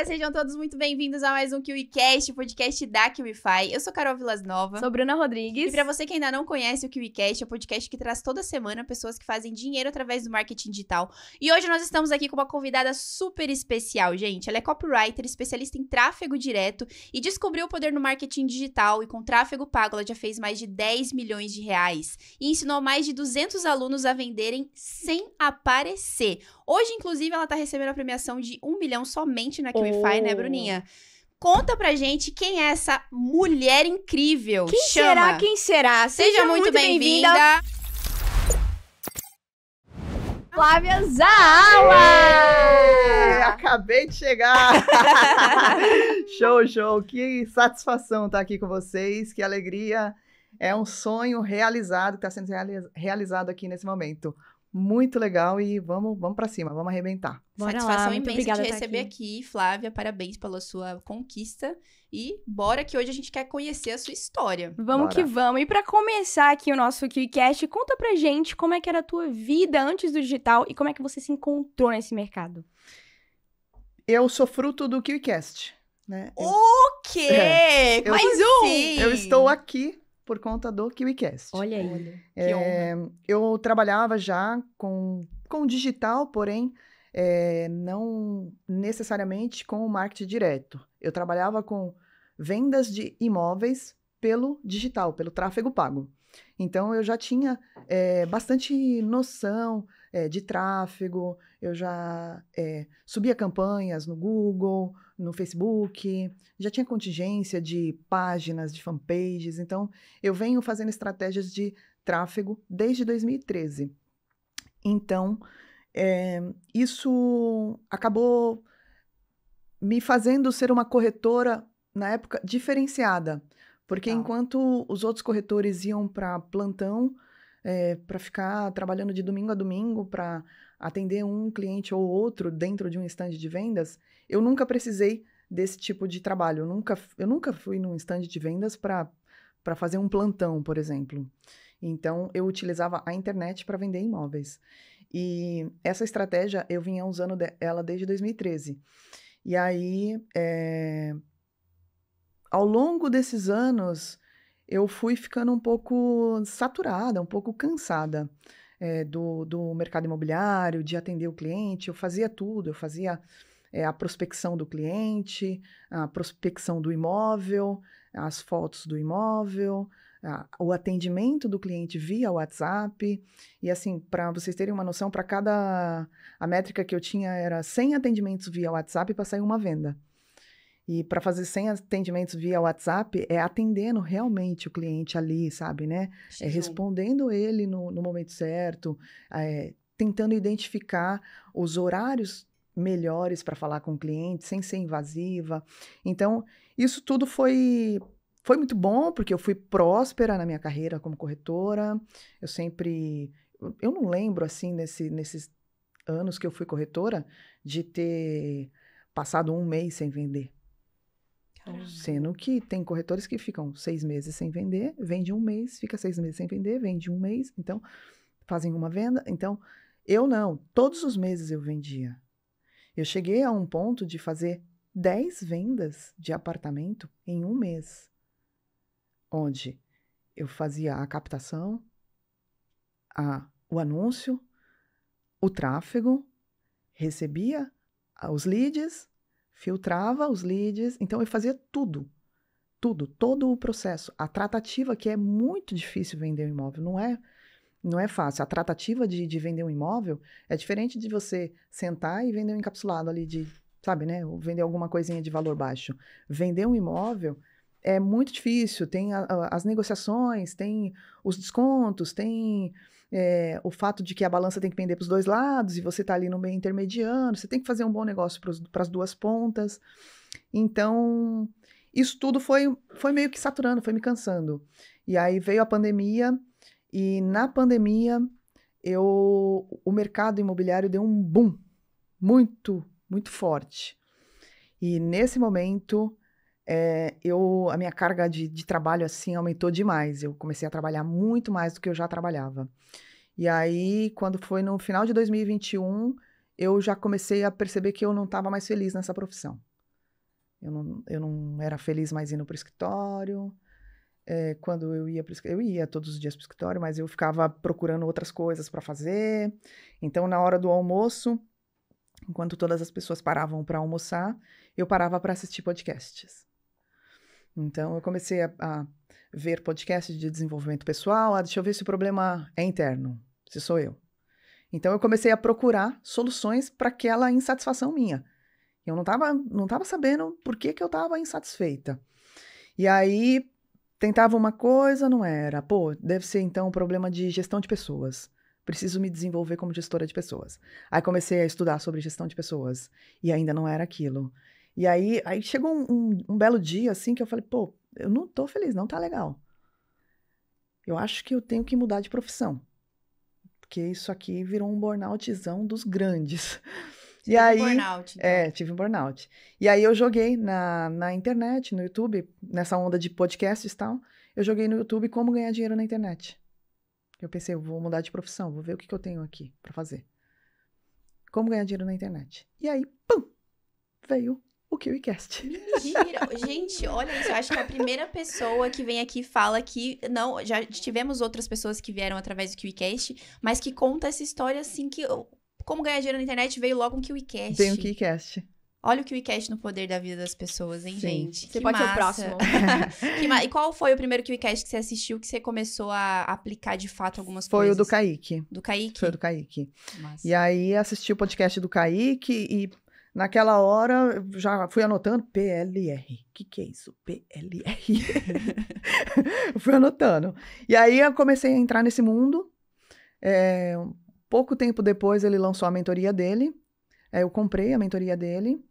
galera, sejam todos muito bem-vindos a mais um KiwiCast, podcast da KiwiFi. Eu sou Carol Vilas Nova. Sou Bruna Rodrigues. E pra você que ainda não conhece o KiwiCast, é um podcast que traz toda semana pessoas que fazem dinheiro através do marketing digital. E hoje nós estamos aqui com uma convidada super especial, gente. Ela é copywriter, especialista em tráfego direto e descobriu o poder no marketing digital e com tráfego pago ela já fez mais de 10 milhões de reais e ensinou mais de 200 alunos a venderem sem aparecer. Hoje, inclusive, ela tá recebendo a premiação de 1 milhão somente na fai, né, Bruninha? Conta pra gente quem é essa mulher incrível. Quem Chama. será? Quem será? Seja, Seja muito, muito bem-vinda. Bem Flávia Zaala! Acabei de chegar! show, show! Que satisfação estar aqui com vocês, que alegria! É um sonho realizado, que está sendo realizado aqui nesse momento muito legal e vamos, vamos para cima, vamos arrebentar. Bora Satisfação lá, imensa de receber aqui. aqui, Flávia. Parabéns pela sua conquista. E bora que hoje a gente quer conhecer a sua história. Vamos bora. que vamos. E para começar aqui o nosso QCast, conta pra gente como é que era a tua vida antes do digital e como é que você se encontrou nesse mercado. Eu sou fruto do QCast. Né? O quê? É. Mais eu, um! Sim. Eu estou aqui por conta do KiwiCast. Olha aí. É, eu trabalhava já com, com digital, porém é, não necessariamente com o marketing direto. Eu trabalhava com vendas de imóveis pelo digital, pelo tráfego pago. Então eu já tinha é, bastante noção é, de tráfego, eu já é, subia campanhas no Google, no Facebook, já tinha contingência de páginas, de fanpages. Então, eu venho fazendo estratégias de tráfego desde 2013. Então, é, isso acabou me fazendo ser uma corretora, na época, diferenciada. Porque ah. enquanto os outros corretores iam para plantão, é, eh, para ficar trabalhando de domingo a domingo para atender um cliente ou outro dentro de um estande de vendas, eu nunca precisei desse tipo de trabalho. Eu nunca, eu nunca fui num estande de vendas para fazer um plantão, por exemplo. Então, eu utilizava a internet para vender imóveis. E essa estratégia eu vinha usando ela desde 2013. E aí, é, ao longo desses anos, eu fui ficando um pouco saturada, um pouco cansada é, do, do mercado imobiliário, de atender o cliente. Eu fazia tudo, eu fazia é, a prospecção do cliente, a prospecção do imóvel, as fotos do imóvel, a, o atendimento do cliente via WhatsApp. E assim, para vocês terem uma noção, para cada. A métrica que eu tinha era 100 atendimentos via WhatsApp para sair uma venda. E para fazer 100 atendimentos via WhatsApp é atendendo realmente o cliente ali, sabe, né? Sim. É respondendo ele no, no momento certo, é, tentando identificar os horários melhores para falar com o cliente, sem ser invasiva. Então, isso tudo foi foi muito bom, porque eu fui próspera na minha carreira como corretora. Eu sempre eu não lembro assim nesse, nesses anos que eu fui corretora de ter passado um mês sem vender. Sendo que tem corretores que ficam seis meses sem vender, vende um mês, fica seis meses sem vender, vende um mês, então fazem uma venda. Então, eu não, todos os meses eu vendia. Eu cheguei a um ponto de fazer dez vendas de apartamento em um mês, onde eu fazia a captação, a, o anúncio, o tráfego, recebia ah, os leads, filtrava os leads, então eu fazia tudo, tudo, todo o processo. A tratativa, que é muito difícil vender um imóvel, não é, não é fácil. A tratativa de, de vender um imóvel é diferente de você sentar e vender um encapsulado ali de, sabe, né, vender alguma coisinha de valor baixo. Vender um imóvel é muito difícil, tem a, a, as negociações, tem os descontos, tem é, o fato de que a balança tem que pender para os dois lados e você está ali no meio intermediando você tem que fazer um bom negócio para as duas pontas. Então, isso tudo foi, foi meio que saturando, foi me cansando. E aí veio a pandemia, e na pandemia eu, o mercado imobiliário deu um boom muito, muito forte. E nesse momento é, eu a minha carga de, de, trabalho assim aumentou demais. Eu comecei a trabalhar muito mais do que eu já trabalhava. E aí, quando foi no final de 2021, eu já comecei a perceber que eu não estava mais feliz nessa profissão. Eu não, eu não era feliz mais indo para o escritório. É, quando eu ia para eu ia todos os dias para o escritório, mas eu ficava procurando outras coisas para fazer. Então, na hora do almoço, enquanto todas as pessoas paravam para almoçar, eu parava para assistir podcasts. Então, eu comecei a, a ver podcasts de desenvolvimento pessoal. Ah, deixa eu ver se o problema é interno, se sou eu. Então, eu comecei a procurar soluções para aquela insatisfação minha. Eu não estava não tava sabendo por que, que eu estava insatisfeita. E aí, tentava uma coisa, não era. Pô, deve ser então um problema de gestão de pessoas. Preciso me desenvolver como gestora de pessoas. Aí comecei a estudar sobre gestão de pessoas e ainda não era aquilo. E aí, aí chegou um, um, um, belo dia, assim, que eu falei, pô, eu não tô feliz, não tá legal. Eu acho que eu tenho que mudar de profissão. Porque isso aqui virou um burnoutzão dos grandes. Tive e aí, um burnout. Então. É, tive um burnout. E aí eu joguei na, na internet, no YouTube, nessa onda de podcasts e tal, eu joguei no YouTube como ganhar dinheiro na internet. Eu pensei, eu vou mudar de profissão, vou ver o que, que eu tenho aqui para fazer. Como ganhar dinheiro na internet. E aí, pum, veio o KiwiCast. Mentira! Gente, olha isso. Eu acho que é a primeira pessoa que vem aqui fala que. Não, já tivemos outras pessoas que vieram através do KiwiCast, mas que conta essa história assim que. Como ganhar dinheiro na internet veio logo um KiwiCast. Tem um KiwiCast. Olha o KiwiCast no poder da vida das pessoas, hein, Sim. gente? Você que pode massa. ser o próximo. ma... E qual foi o primeiro KiwiCast que você assistiu que você começou a aplicar de fato algumas foi coisas? Foi o do Kaique. Do Kaique? Foi o do Kaique. Massa. E aí assisti o podcast do Kaique e Naquela hora, já fui anotando PLR. O que, que é isso? PLR. fui anotando. E aí eu comecei a entrar nesse mundo. É, pouco tempo depois, ele lançou a mentoria dele. É, eu comprei a mentoria dele.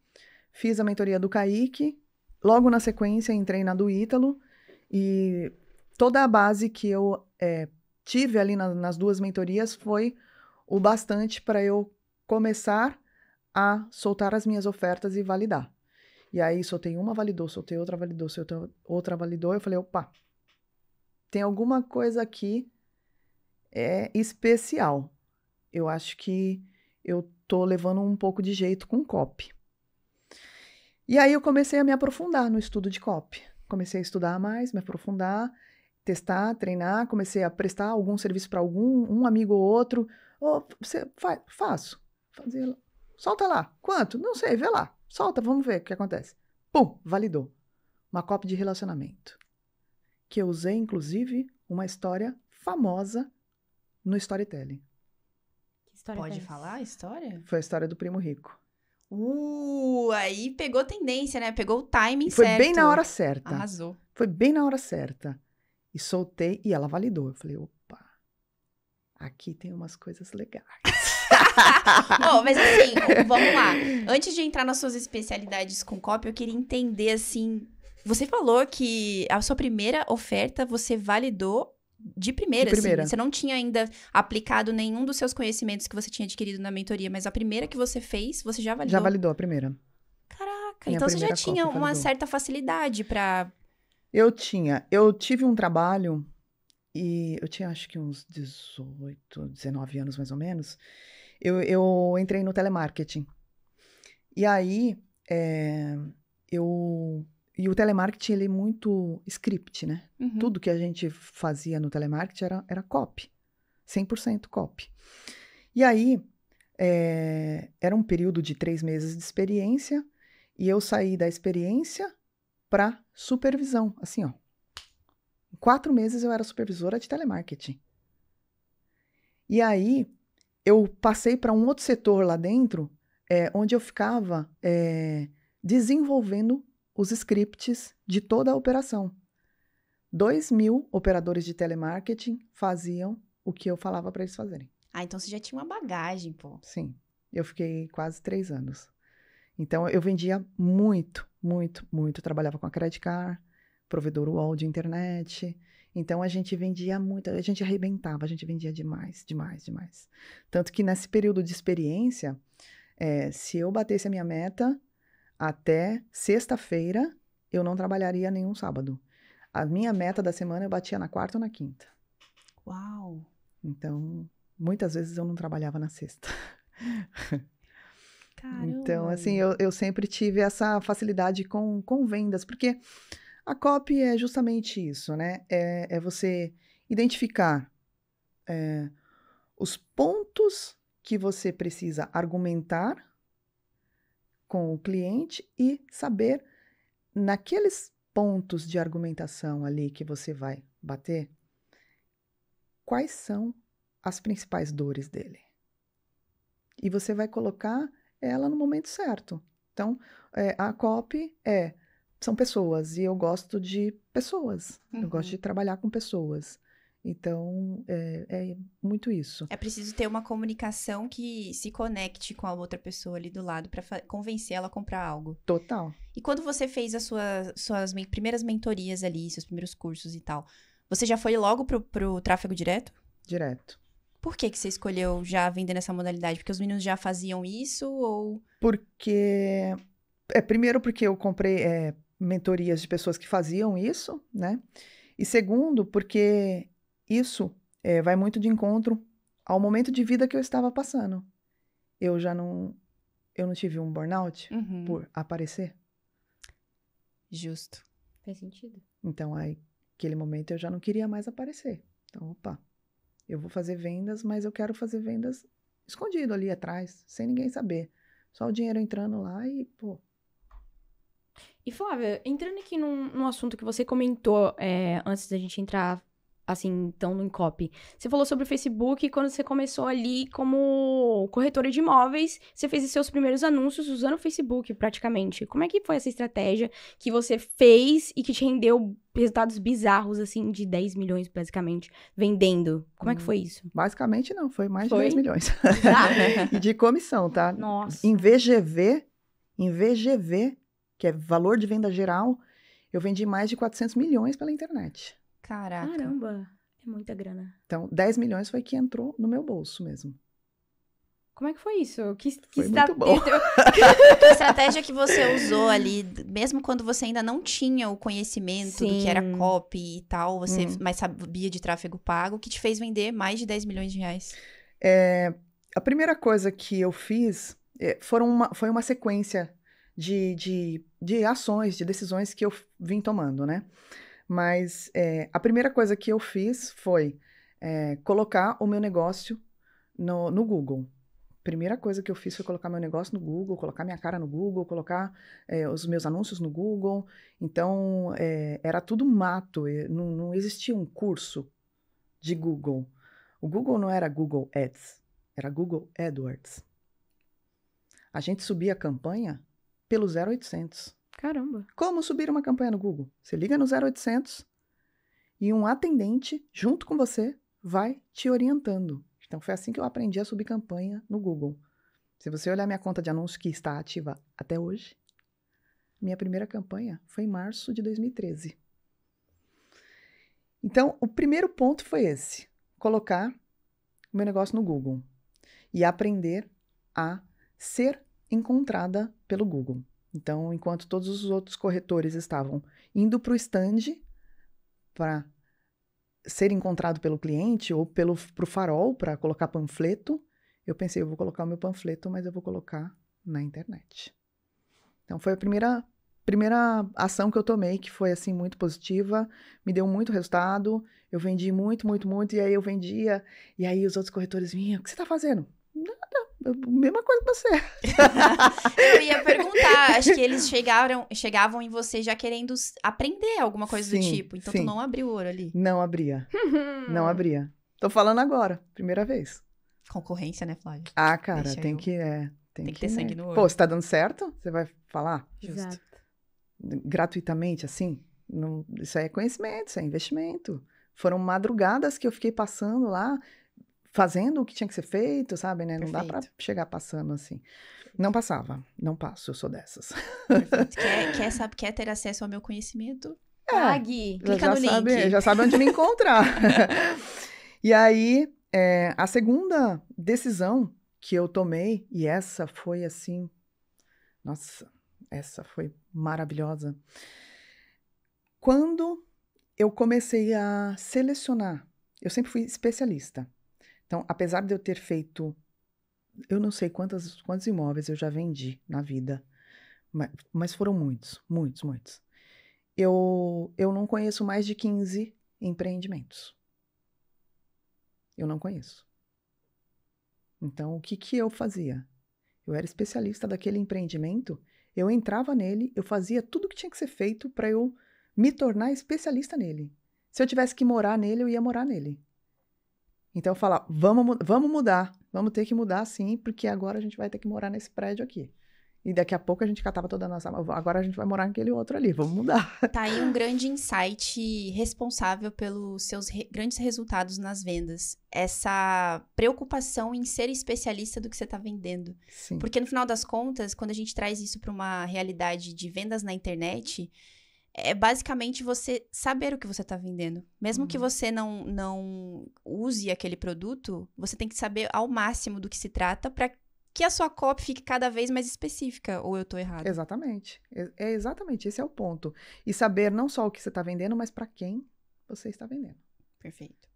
Fiz a mentoria do Kaique. Logo na sequência, entrei na do Ítalo. E toda a base que eu é, tive ali na, nas duas mentorias foi o bastante para eu começar a soltar as minhas ofertas e validar. E aí soltei uma, validou, soltei outra, validou, soltei outra, validou. Eu falei, opa, tem alguma coisa aqui é especial. Eu acho que eu tô levando um pouco de jeito com copy. E aí eu comecei a me aprofundar no estudo de copy. Comecei a estudar mais, me aprofundar, testar, treinar, comecei a prestar algum serviço para algum, um amigo ou outro. Oh, você faz, faço. Fazia Solta lá. Quanto? Não sei, vê lá. Solta, vamos ver o que acontece. Pum, validou. Uma cópia de relacionamento. Que eu usei, inclusive, uma história famosa no storytelling. História Pode parece. É falar a história? Foi a história do primo rico. Uh, aí pegou tendência, né? Pegou o timing Foi certo. Foi bem na hora certa. Arrasou. Foi bem na hora certa. E soltei e ela validou. Eu falei, opa, aqui tem umas coisas legais. bom mas assim, vamos lá. Antes de entrar nas suas especialidades com copy, eu queria entender assim. Você falou que a sua primeira oferta você validou de primeira, de assim, primeira. Assim, você não tinha ainda aplicado nenhum dos seus conhecimentos que você tinha adquirido na mentoria, mas a primeira que você fez, você já validou? Já validou a primeira. Caraca, Minha então primeira você já tinha uma validou. certa facilidade para Eu tinha, eu tive um trabalho e eu tinha acho que uns 18, 19 anos mais ou menos, eu, eu entrei no telemarketing. E aí, é, eu... E o telemarketing, ele é muito script, né? Uhum. Tudo que a gente fazia no telemarketing era, era copy. 100% copy. E aí, é, era um período de três meses de experiência e eu saí da experiência para supervisão, assim, ó. Em quatro meses eu era supervisora de telemarketing. E aí eu passei para um outro setor lá dentro, é, onde eu ficava é, desenvolvendo os scripts de toda a operação. Dois mil operadores de telemarketing faziam o que eu falava para eles fazerem. Ah, então você já tinha uma bagagem, pô. Sim, eu fiquei quase três anos. Então eu vendia muito, muito, muito. Eu trabalhava com a Credit Card, provedor wall de internet. Então a gente vendia muito, a gente arrebentava, a gente vendia demais, demais, demais. Tanto que nesse período de experiência, é, se eu batesse a minha meta até sexta-feira, eu não trabalharia nenhum sábado. A minha meta da semana eu batia na quarta ou na quinta. Uau! Então, muitas vezes eu não trabalhava na sexta. Caramba. Então, assim, eu, eu sempre tive essa facilidade com, com vendas, porque a COP é justamente isso, né? É, é você identificar é, os pontos que você precisa argumentar com o cliente e saber naqueles pontos de argumentação ali que você vai bater, quais são as principais dores dele. E você vai colocar ela no momento certo. Então, é, a COP é são pessoas e eu gosto de pessoas. Uhum. Eu gosto uhum. de trabalhar com pessoas. Então, é, é, muito isso. É preciso ter uma comunicação que se conecte com a outra pessoa ali do lado para convencer ela a comprar algo. Total. E quando você fez as suas, suas me primeiras mentorias ali, seus primeiros cursos e tal, você já foi logo pro, pro tráfego direto? Direto. Por que, que você escolheu já vender nessa modalidade? Porque os meninos já faziam isso ou. Porque. É, primeiro porque eu comprei. É, mentorias de pessoas que faziam isso, né? E segundo, porque isso é, vai muito de encontro ao momento de vida que eu estava passando. Eu já não, eu não tive um burnout uhum. por aparecer. Justo. Faz sentido. Então, aí, aquele momento eu já não queria mais aparecer. Então, opa, eu vou fazer vendas, mas eu quero fazer vendas escondido ali atrás, sem ninguém saber. Só o dinheiro entrando lá e, pô, e Flávia, entrando aqui num, num assunto que você comentou é, antes da gente entrar, assim, tão no Incop. Você falou sobre o Facebook quando você começou ali como corretora de imóveis. Você fez os seus primeiros anúncios usando o Facebook, praticamente. Como é que foi essa estratégia que você fez e que te rendeu resultados bizarros, assim, de 10 milhões, basicamente, vendendo? Como hum, é que hum, foi isso? Basicamente não, foi mais foi? de 10 milhões. Né? e de comissão, tá? Nossa. Em VGV, em VGV que é valor de venda geral, eu vendi mais de 400 milhões pela internet. Caraca. Caramba, é muita grana. Então, 10 milhões foi que entrou no meu bolso mesmo. Como é que foi isso? Que, que, foi que estratégia que você usou ali, mesmo quando você ainda não tinha o conhecimento Sim. do que era copy e tal, você hum. mais sabia de tráfego pago, que te fez vender mais de 10 milhões de reais? É, a primeira coisa que eu fiz é, foram uma, foi uma sequência de, de, de ações, de decisões que eu vim tomando, né? Mas é, a primeira coisa que eu fiz foi é, colocar o meu negócio no, no Google primeira coisa que eu fiz foi colocar meu negócio no Google, colocar minha cara no Google, colocar é, os meus anúncios no Google. Então, é, era tudo mato, não, não, existia um curso de Google. O Google não era Google Ads, era Google AdWords. A gente subia a campanha pelo 0800. Caramba. Como subir uma campanha no Google? Você liga no 0800 e um atendente, junto com você, vai te orientando. Então foi assim que eu aprendi a subir campanha no Google. Se você olhar minha conta de anúncios que está ativa até hoje, minha primeira campanha foi em março de 2013. Então, o primeiro ponto foi esse: colocar o meu negócio no Google e aprender a ser encontrada pelo Google. Então, enquanto todos os outros corretores estavam indo para o stand para ser encontrado pelo cliente ou pelo pro farol para colocar panfleto, eu pensei, eu vou colocar o meu panfleto, mas eu vou colocar na internet. Então foi a primeira primeira ação que eu tomei que foi assim muito positiva, me deu muito resultado, eu vendi muito, muito, muito e aí eu vendia e aí os outros corretores vinham, o que você está fazendo? Nada, mesma coisa que você. eu ia perguntar, acho que eles chegaram, chegavam em você já querendo aprender alguma coisa sim, do tipo. Então sim. tu não abriu o ouro ali. Não abria. Uhum. não abria. Tô falando agora, primeira vez. Concorrência, né, Flávia? Ah, cara, Deixa tem eu... que é, tem, tem que, que, ter é. sangue no olho. Pô, você tá dando certo, você vai falar? Justo. Exato. Gratuitamente, assim? Não, isso aí é conhecimento, isso é investimento. Foram madrugadas que eu fiquei passando lá, fazendo o que tinha que ser feito, sabe, né? Não Perfeito. dá para chegar passando assim. Não passava, não passo, eu sou dessas. quer, quer, é, é, sabe, quer é ter acesso ao meu conhecimento? É, ah, clica já no sabe, link. Já sabe onde me encontrar. e aí, é, a segunda decisão que eu tomei, e essa foi assim, nossa, essa foi maravilhosa. Quando eu comecei a selecionar, eu sempre fui especialista. Então, apesar de eu ter feito, eu não sei quantos, quantos imóveis eu já vendi na vida, mas, mas foram muitos, muitos, muitos. Eu, eu não conheço mais de 15 empreendimentos. Eu não conheço. Então, o que, que eu fazia? Eu era especialista daquele empreendimento, eu entrava nele, eu fazia tudo o que tinha que ser feito para eu me tornar especialista nele. Se eu tivesse que morar nele, eu ia morar nele. Então eu falava, vamos, vamos mudar, vamos ter que mudar sim, porque agora a gente vai ter que morar nesse prédio aqui. E daqui a pouco a gente catava toda a nossa. Agora a gente vai morar naquele outro ali, vamos mudar. Tá aí um grande insight responsável pelos seus re grandes resultados nas vendas. Essa preocupação em ser especialista do que você está vendendo. Sim. Porque no final das contas, quando a gente traz isso para uma realidade de vendas na internet, é basicamente você saber o que você está vendendo. Mesmo uhum. que você não, não use aquele produto, você tem que saber ao máximo do que se trata para que a sua copy fique cada vez mais específica, ou eu estou errado? Exatamente. É, é exatamente, esse é o ponto. E saber não só o que você está vendendo, mas para quem você está vendendo. Perfeito.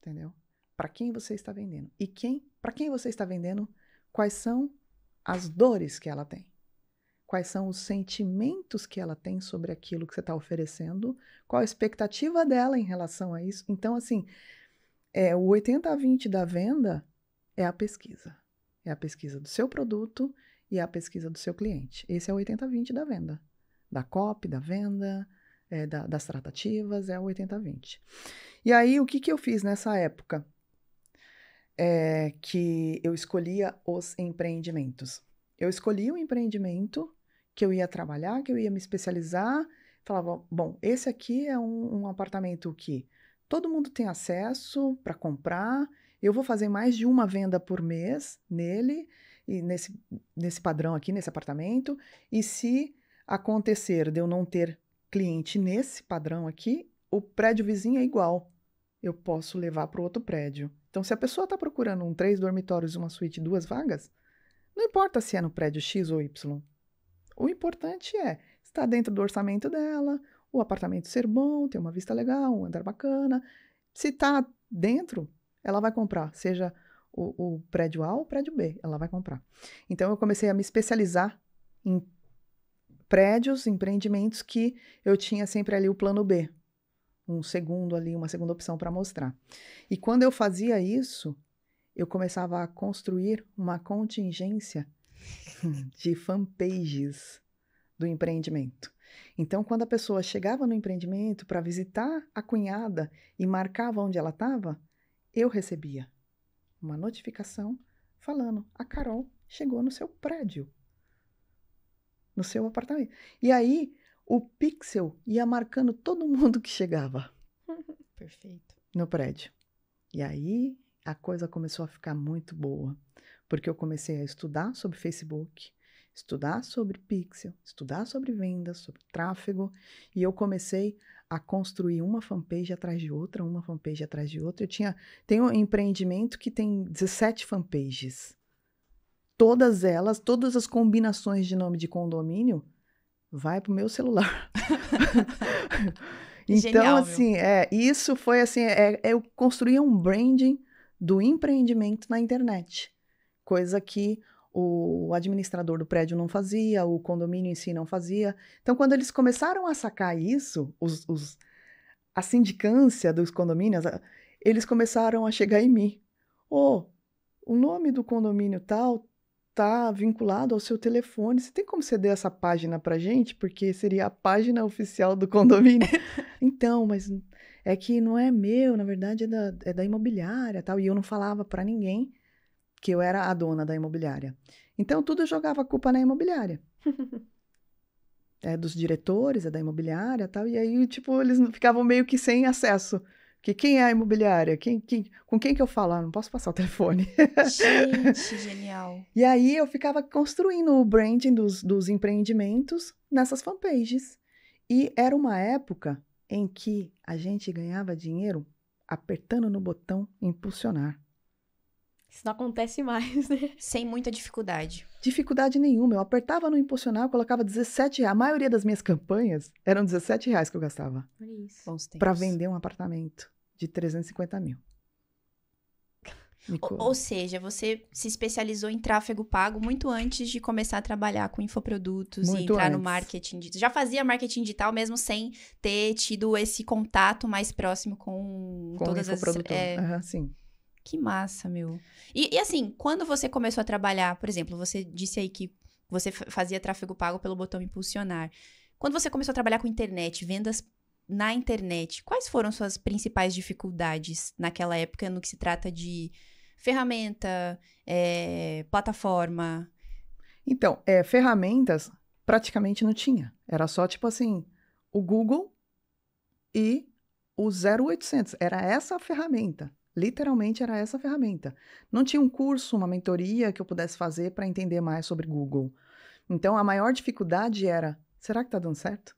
Entendeu? Para quem você está vendendo. E quem, para quem você está vendendo, quais são as dores que ela tem quais são os sentimentos que ela tem sobre aquilo que você está oferecendo, qual a expectativa dela em relação a isso. Então, assim, é, o 80 a 20 da venda é a pesquisa. É a pesquisa do seu produto e é a pesquisa do seu cliente. Esse é o 80 a 20 da venda. Da copy, da venda, é, da, das tratativas, é o 80 a 20. E aí, o que, que eu fiz nessa época? É que eu escolhia os empreendimentos. Eu escolhi o um empreendimento que eu ia trabalhar, que eu ia me especializar. Falava, bom, esse aqui é um, um apartamento que todo mundo tem acesso para comprar. Eu vou fazer mais de uma venda por mês nele, e nesse, nesse padrão aqui, nesse apartamento. E se acontecer de eu não ter cliente nesse padrão aqui, o prédio vizinho é igual. Eu posso levar para outro prédio. Então, se a pessoa está procurando um três dormitórios, uma suíte, duas vagas, não importa se é no prédio X ou Y, o importante é estar dentro do orçamento dela, o apartamento ser bom, ter uma vista legal, um andar bacana. Se está dentro, ela vai comprar, seja o, o prédio A ou o prédio B, ela vai comprar. Então eu comecei a me especializar em prédios, empreendimentos que eu tinha sempre ali o plano B, um segundo ali, uma segunda opção para mostrar. E quando eu fazia isso, eu começava a construir uma contingência de fanpages do empreendimento. Então, quando a pessoa chegava no empreendimento para visitar a cunhada e marcava onde ela estava, eu recebia uma notificação falando: a Carol chegou no seu prédio, no seu apartamento. E aí o pixel ia marcando todo mundo que chegava. Perfeito. No prédio. E aí a coisa começou a ficar muito boa, porque eu comecei a estudar sobre Facebook, estudar sobre pixel, estudar sobre vendas, sobre tráfego, e eu comecei a construir uma fanpage atrás de outra, uma fanpage atrás de outra. Eu tinha tenho um empreendimento que tem 17 fanpages. Todas elas, todas as combinações de nome de condomínio vai pro meu celular. então Genial, assim, é, isso foi assim, é, é, eu construía um branding do empreendimento na internet coisa que o administrador do prédio não fazia, o condomínio em si não fazia. Então, quando eles começaram a sacar isso, os, os, a sindicância dos condomínios, eles começaram a chegar em mim. Oh, o nome do condomínio tal está vinculado ao seu telefone. Você tem como ceder essa página para gente? Porque seria a página oficial do condomínio. então, mas é que não é meu, na verdade é da, é da imobiliária tal. E eu não falava para ninguém que eu era a dona da imobiliária. Então tudo eu jogava a culpa na imobiliária. é dos diretores, é da imobiliária, tal, e aí tipo eles ficavam meio que sem acesso. Porque quem é a imobiliária? Quem, quem, com quem que eu falo? Ah, não posso passar o telefone. Gente, genial. E aí eu ficava construindo o branding dos, dos empreendimentos nessas fanpages. E era uma época em que a gente ganhava dinheiro apertando no botão impulsionar. Isso não acontece mais, né? Sem muita dificuldade. Dificuldade nenhuma. Eu apertava no impulsionar, colocava 17 reais. A maioria das minhas campanhas eram 17 reais que eu gastava. Isso. Para vender um apartamento de 350 mil. Ou, ou, seja, você se especializou em tráfego pago muito antes de começar a trabalhar com infoprodutos muito e entrar antes. no marketing digital. Já fazia marketing digital mesmo sem ter tido esse contato mais próximo com, com todas as... É... Uhum, sim. Que massa, meu. E, e, assim, quando você começou a trabalhar, por exemplo, você disse aí que você fazia tráfego pago pelo botão impulsionar. Quando você começou a trabalhar com internet, vendas na internet, quais foram suas principais dificuldades naquela época no que se trata de ferramenta, é, plataforma? Então, é, ferramentas praticamente não tinha. Era só tipo assim, o Google e o 0800. Era essa a ferramenta. Literalmente era essa ferramenta. Não tinha um curso, uma mentoria que eu pudesse fazer para entender mais sobre Google. Então a maior dificuldade era: será que está dando certo?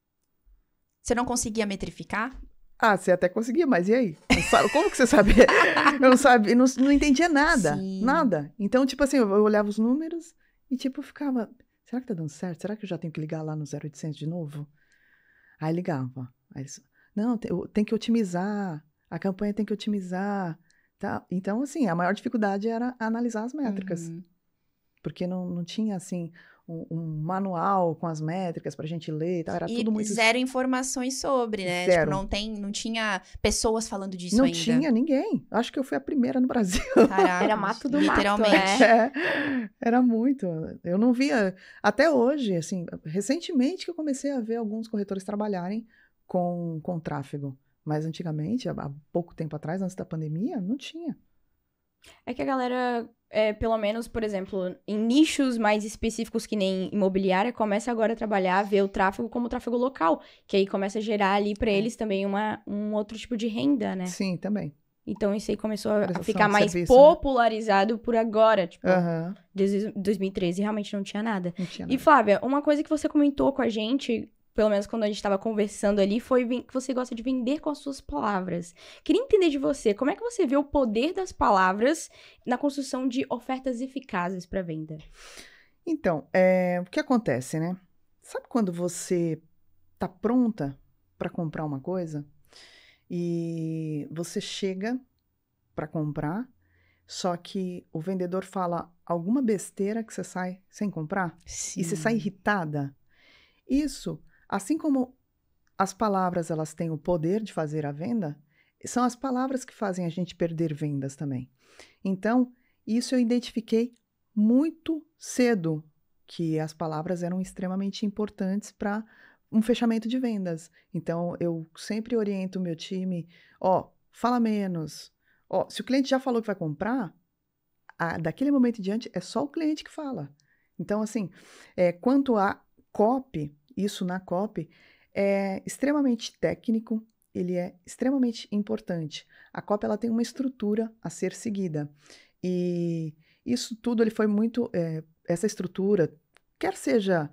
Você não conseguia metrificar? Ah, você até conseguia, mas e aí? Como que você sabia? eu não sabia, não, não entendia nada, Sim. nada. Então, tipo assim, eu olhava os números e tipo ficava, será que tá dando certo? Será que eu já tenho que ligar lá no 0800 de novo? Aí ligava. Aí não, tem, tem que otimizar. A campanha tem que otimizar. Tá? Então, assim, a maior dificuldade era analisar as métricas. Uhum. Porque não, não tinha, assim, um, um manual com as métricas para a gente ler e tal. Era e tudo muito. Zero informações sobre, né? Tipo, zero. Tipo, não, tem, não tinha pessoas falando disso não ainda. Não tinha ninguém. Acho que eu fui a primeira no Brasil. Caraca, era mato do literalmente. mato. Literalmente. Né? É, era muito. Eu não via. Até hoje, assim, recentemente que eu comecei a ver alguns corretores trabalharem com, com tráfego. Mas antigamente, há pouco tempo atrás, antes da pandemia, não tinha. É que a galera, é, pelo menos, por exemplo, em nichos mais específicos que nem imobiliária, começa agora a trabalhar, ver o tráfego como tráfego local, que aí começa a gerar ali para é. eles também uma, um outro tipo de renda, né? Sim, também. Então isso aí começou a, a ficar mais serviço, né? popularizado né? por agora, tipo, uhum. desde 2013 realmente não tinha nada. Não tinha nada. E Flávia, uma coisa que você comentou com a gente pelo menos quando a gente estava conversando ali, foi que você gosta de vender com as suas palavras. Queria entender de você, como é que você vê o poder das palavras na construção de ofertas eficazes para venda? Então, é, o que acontece, né? Sabe quando você está pronta para comprar uma coisa e você chega para comprar, só que o vendedor fala alguma besteira que você sai sem comprar Sim. e você sai irritada? Isso Assim como as palavras elas têm o poder de fazer a venda, são as palavras que fazem a gente perder vendas também. Então, isso eu identifiquei muito cedo que as palavras eram extremamente importantes para um fechamento de vendas. Então, eu sempre oriento o meu time, ó, oh, fala menos. Ó, oh, se o cliente já falou que vai comprar, a, daquele momento em diante é só o cliente que fala. Então, assim, é, quanto a copy, isso na COP, é extremamente técnico, ele é extremamente importante. A COP ela tem uma estrutura a ser seguida. E isso tudo ele foi muito. É, essa estrutura, quer seja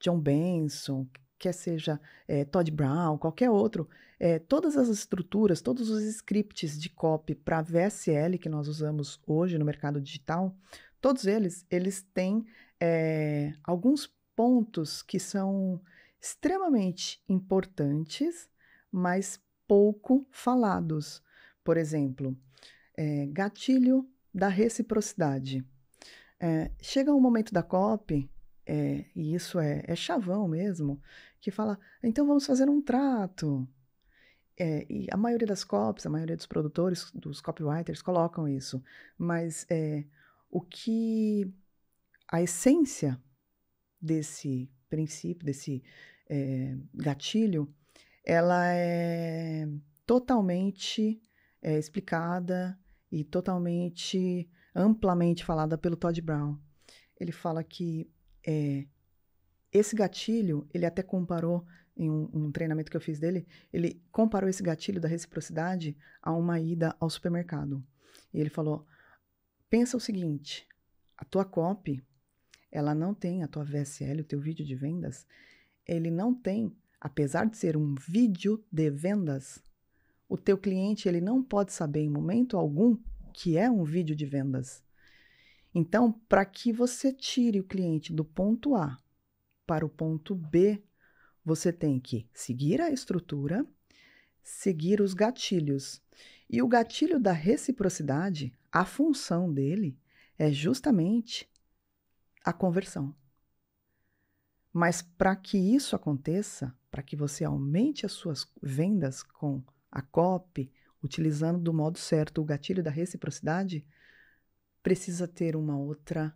John Benson, quer seja é, Todd Brown, qualquer outro, é, todas as estruturas, todos os scripts de cop para VSL que nós usamos hoje no mercado digital, todos eles, eles têm é, alguns pontos que são extremamente importantes, mas pouco falados. Por exemplo, é, gatilho da reciprocidade. É, chega um momento da COP, é, e isso é, é, chavão mesmo, que fala: então vamos fazer um trato. e a maioria das COPs, a maioria dos produtores, dos copywriters, colocam isso. Mas o que. A essência desse princípio, desse é, gatilho, ela é totalmente é, explicada e totalmente amplamente falada pelo Todd Brown. Ele fala que é, esse gatilho, ele até comparou em um, um, treinamento que eu fiz dele, ele comparou esse gatilho da reciprocidade a uma ida ao supermercado. E ele falou: pensa o seguinte, a tua copy ela não tem a tua VSL, o teu vídeo de vendas, ele não tem, apesar de ser um vídeo de vendas, o teu cliente ele não pode saber em momento algum que é um vídeo de vendas. Então, para que você tire o cliente do ponto A para o ponto B, você tem que seguir a estrutura, seguir os gatilhos. E o gatilho da reciprocidade, a função dele é justamente a conversão. Mas para que isso aconteça, para que você aumente as suas vendas com a COP, utilizando do modo certo o gatilho da reciprocidade, precisa ter uma outra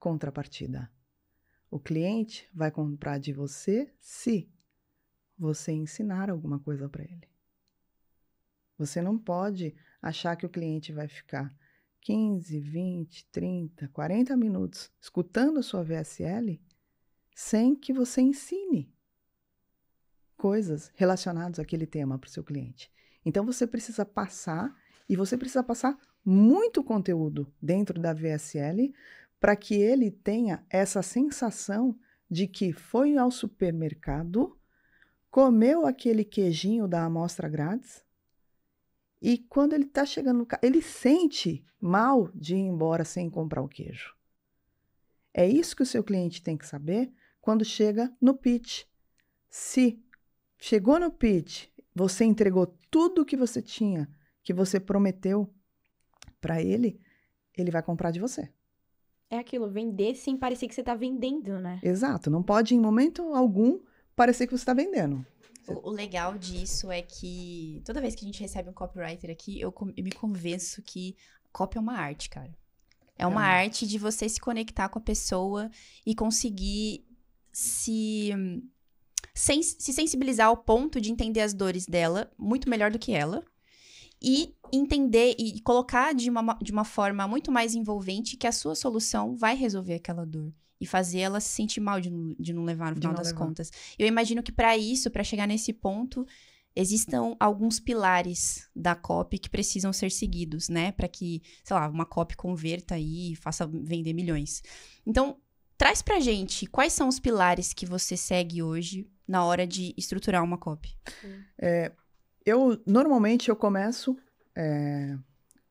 contrapartida. O cliente vai comprar de você se você ensinar alguma coisa para ele. Você não pode achar que o cliente vai ficar 15, 20, 30, 40 minutos escutando a sua VSL sem que você ensine coisas relacionadas àquele tema para o seu cliente. Então você precisa passar e você precisa passar muito conteúdo dentro da VSL para que ele tenha essa sensação de que foi ao supermercado, comeu aquele queijinho da amostra grátis e quando ele está chegando no carro, ele sente mal de ir embora sem comprar o queijo. É isso que o seu cliente tem que saber quando chega no pitch. Se chegou no pitch, você entregou tudo o que você tinha, que você prometeu para ele, ele vai comprar de você. É aquilo, vender sem parecer que você está vendendo, né? Exato, não pode em momento algum parecer que você está vendendo. O, o, legal disso é que toda vez que a gente recebe um copywriter aqui, eu, eu me convenço que copy é uma arte, cara. É uma é. arte de você se conectar com a pessoa e conseguir se, se sensibilizar ao ponto de entender as dores dela muito melhor do que ela. E entender e colocar de uma, de uma forma muito mais envolvente que a sua solução vai resolver aquela dor e fazer ela se sentir mal de não, de não levar no final das levar. contas. Eu imagino que para isso, para chegar nesse ponto, existam alguns pilares da COP que precisam ser seguidos, né, para que, sei lá, uma COP converta aí e faça vender milhões. Então, traz pra gente quais são os pilares que você segue hoje na hora de estruturar uma COP. É, eu normalmente eu começo é,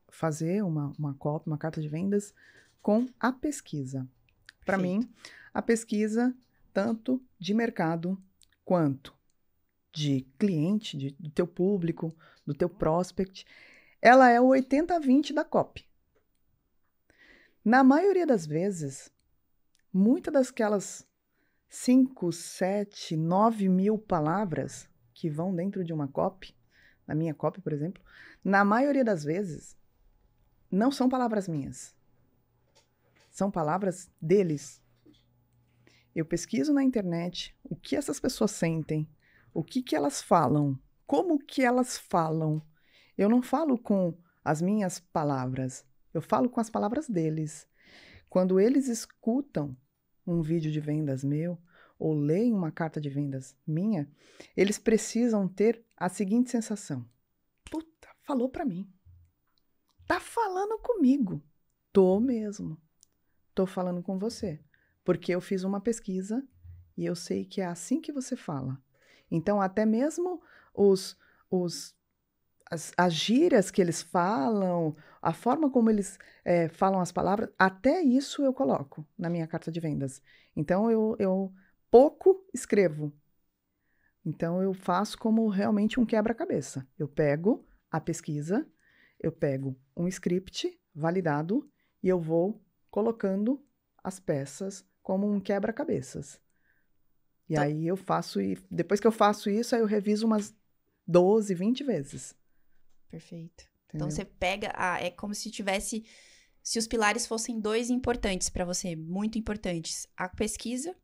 fazer uma, uma COP, uma carta de vendas, com a pesquisa para mim, a pesquisa tanto de mercado quanto de cliente, de, do teu público, do teu prospect, ela é o 80-20 da COP. Na maioria das vezes, muitas daquelas 5, 7, 9 mil palavras que vão dentro de uma COP, na minha COP, por exemplo, na maioria das vezes, não são palavras minhas são palavras deles. Eu pesquiso na internet o que essas pessoas sentem, o que, que elas falam, como que elas falam. Eu não falo com as minhas palavras, eu falo com as palavras deles. Quando eles escutam um vídeo de vendas meu ou leem uma carta de vendas minha, eles precisam ter a seguinte sensação: Puta, falou para mim. Tá falando comigo. Tô mesmo estou falando com você, porque eu fiz uma pesquisa e eu sei que é assim que você fala. Então, até mesmo os, os as, as gírias que eles falam, a forma como eles é, falam as palavras, até isso eu coloco na minha carta de vendas. Então, eu, eu pouco escrevo. Então, eu faço como realmente um quebra-cabeça. Eu pego a pesquisa, eu pego um script validado e eu vou colocando as peças como um quebra-cabeças. E tá. aí eu faço e depois que eu faço isso, aí eu reviso umas 12, 20 vezes. Perfeito. Então Entendeu? Então você pega a, é como se tivesse se os pilares fossem dois importantes para você, muito importantes, a pesquisa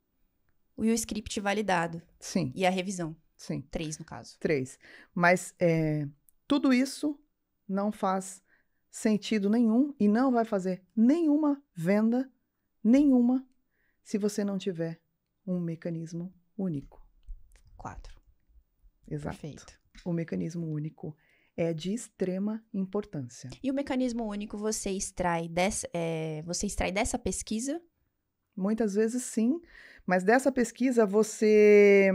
e o script validado. Sim. E a revisão. Sim. Três, no caso. Três. Mas é, tudo isso não faz sentido nenhum e não vai fazer nenhuma venda, nenhuma, se você não tiver um mecanismo único. Quatro. Exato. Perfeito. O mecanismo único é de extrema importância. E o mecanismo único você extrai dessa, é, você extrai dessa pesquisa? Muitas vezes sim, mas dessa pesquisa você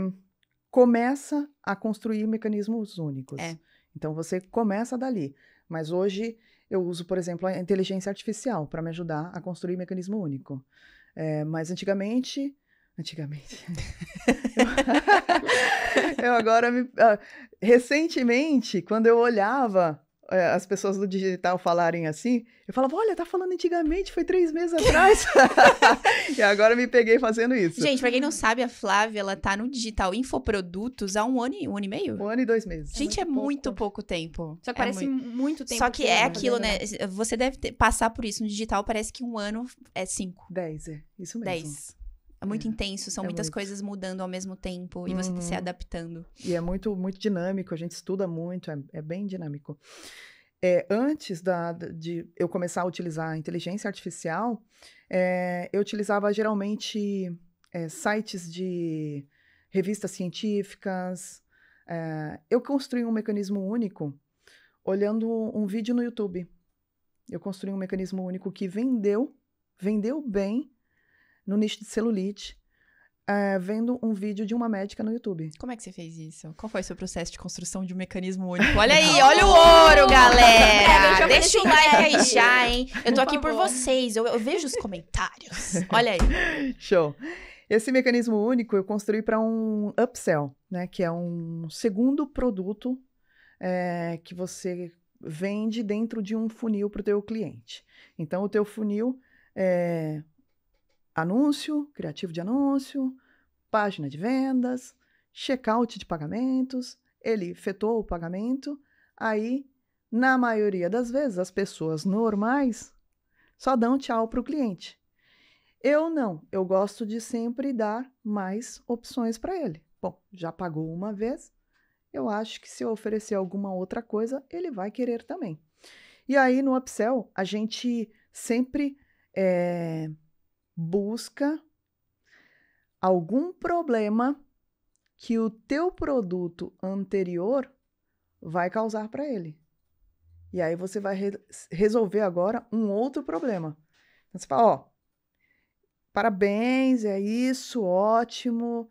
começa a construir mecanismos únicos. É. Então você começa dali. Mas hoje eu uso, por exemplo, a inteligência artificial para me ajudar a construir um mecanismo único. É, mas antigamente. Antigamente. eu, eu agora me. Uh, recentemente, quando eu olhava é, as pessoas do digital falarem assim, eu falava, olha, tá falando antigamente, foi três meses atrás. e agora me peguei fazendo isso. Gente, pra quem não sabe, a Flávia, ela tá no digital Infoprodutos há um ano e um ano e meio? Um ano e dois meses. Gente, é muito, é muito pouco. pouco. tempo. Só que é parece muito... muito, tempo. Só que, que é tá aquilo, né? né? Você deve ter, passar por isso. No digital parece que um ano é cinco. Dez, é. Isso mesmo. Dez. É muito uhum. intenso, são é muitas muito. coisas mudando ao mesmo tempo e uhum. você tá se uhum. adaptando. E é muito, muito dinâmico, a gente estuda muito, é, é bem dinâmico. É, antes da, de eu começar a utilizar a inteligência artificial, é, eu utilizava geralmente é, sites de revistas científicas. É, eu construí um mecanismo único olhando um vídeo no YouTube. Eu construí um mecanismo único que vendeu, vendeu bem no nicho de celulite, é, vendo um vídeo de uma médica no YouTube. Como é que você fez isso? Qual foi o seu processo de construção de um mecanismo único? Olha aí, olha o ouro, galera! É, Deixa o like aí já, hein? Eu tô por aqui favor. por vocês, eu, eu, vejo os comentários. Olha aí. Show. Esse mecanismo único eu construí para um upsell, né? Que é um segundo produto é, que você vende dentro de um funil para o teu cliente. Então, o teu funil é anúncio, criativo de anúncio, página de vendas, checkout de pagamentos. Ele efetuou o pagamento. Aí, na maioria das vezes, as pessoas normais só dão tchau para o cliente. Eu não, eu gosto de sempre dar mais opções para ele. Bom, já pagou uma vez, eu acho que se eu oferecer alguma outra coisa, ele vai querer também. E aí no upsell, a gente sempre é, busca algum problema que o teu produto anterior vai causar para ele. E aí você vai re resolver agora um outro problema. Então você fala, ó, parabéns, é isso, ótimo.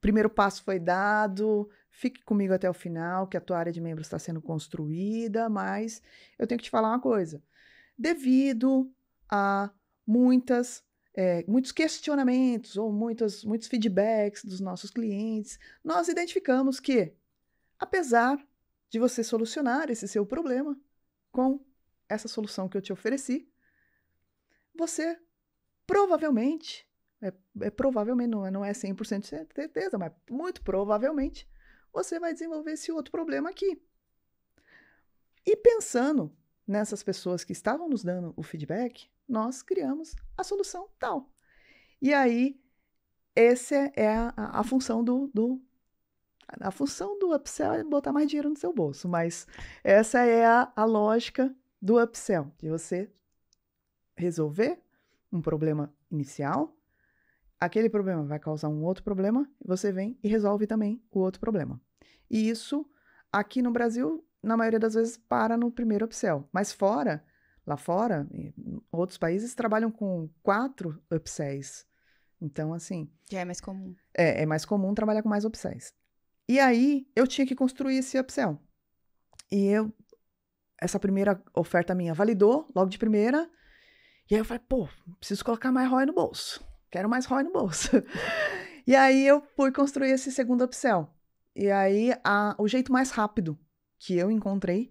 Primeiro passo foi dado. Fique comigo até o final, que a tua área de membros está sendo construída, mas eu tenho que te falar uma coisa. Devido a muitas é, muitos questionamentos ou muitos muitos feedbacks dos nossos clientes, nós identificamos que, apesar de você solucionar esse seu problema com essa solução que eu te ofereci, você provavelmente, é, é provavelmente, não é, não é 100% de certeza, mas muito provavelmente, você vai desenvolver esse outro problema aqui. E pensando nessas pessoas que estavam nos dando o feedback, nós criamos a solução tal. E aí, essa é a, a, função do, do, A função do upsell é botar mais dinheiro no seu bolso, mas essa é a, a lógica do upsell, de você resolver um problema inicial, aquele problema vai causar um outro problema, você vem e resolve também o outro problema. E isso, aqui no Brasil, na maioria das vezes, para no primeiro upsell. Mas fora, lá fora, outros países trabalham com quatro upsells. Então, assim. Que é mais comum. É, é mais comum trabalhar com mais upsells. E aí, eu tinha que construir esse upsell. E eu. Essa primeira oferta minha validou, logo de primeira. E aí eu falei, pô, preciso colocar mais ROI no bolso. Quero mais ROI no bolso. e aí eu fui construir esse segundo upsell. E aí, a, o jeito mais rápido que eu encontrei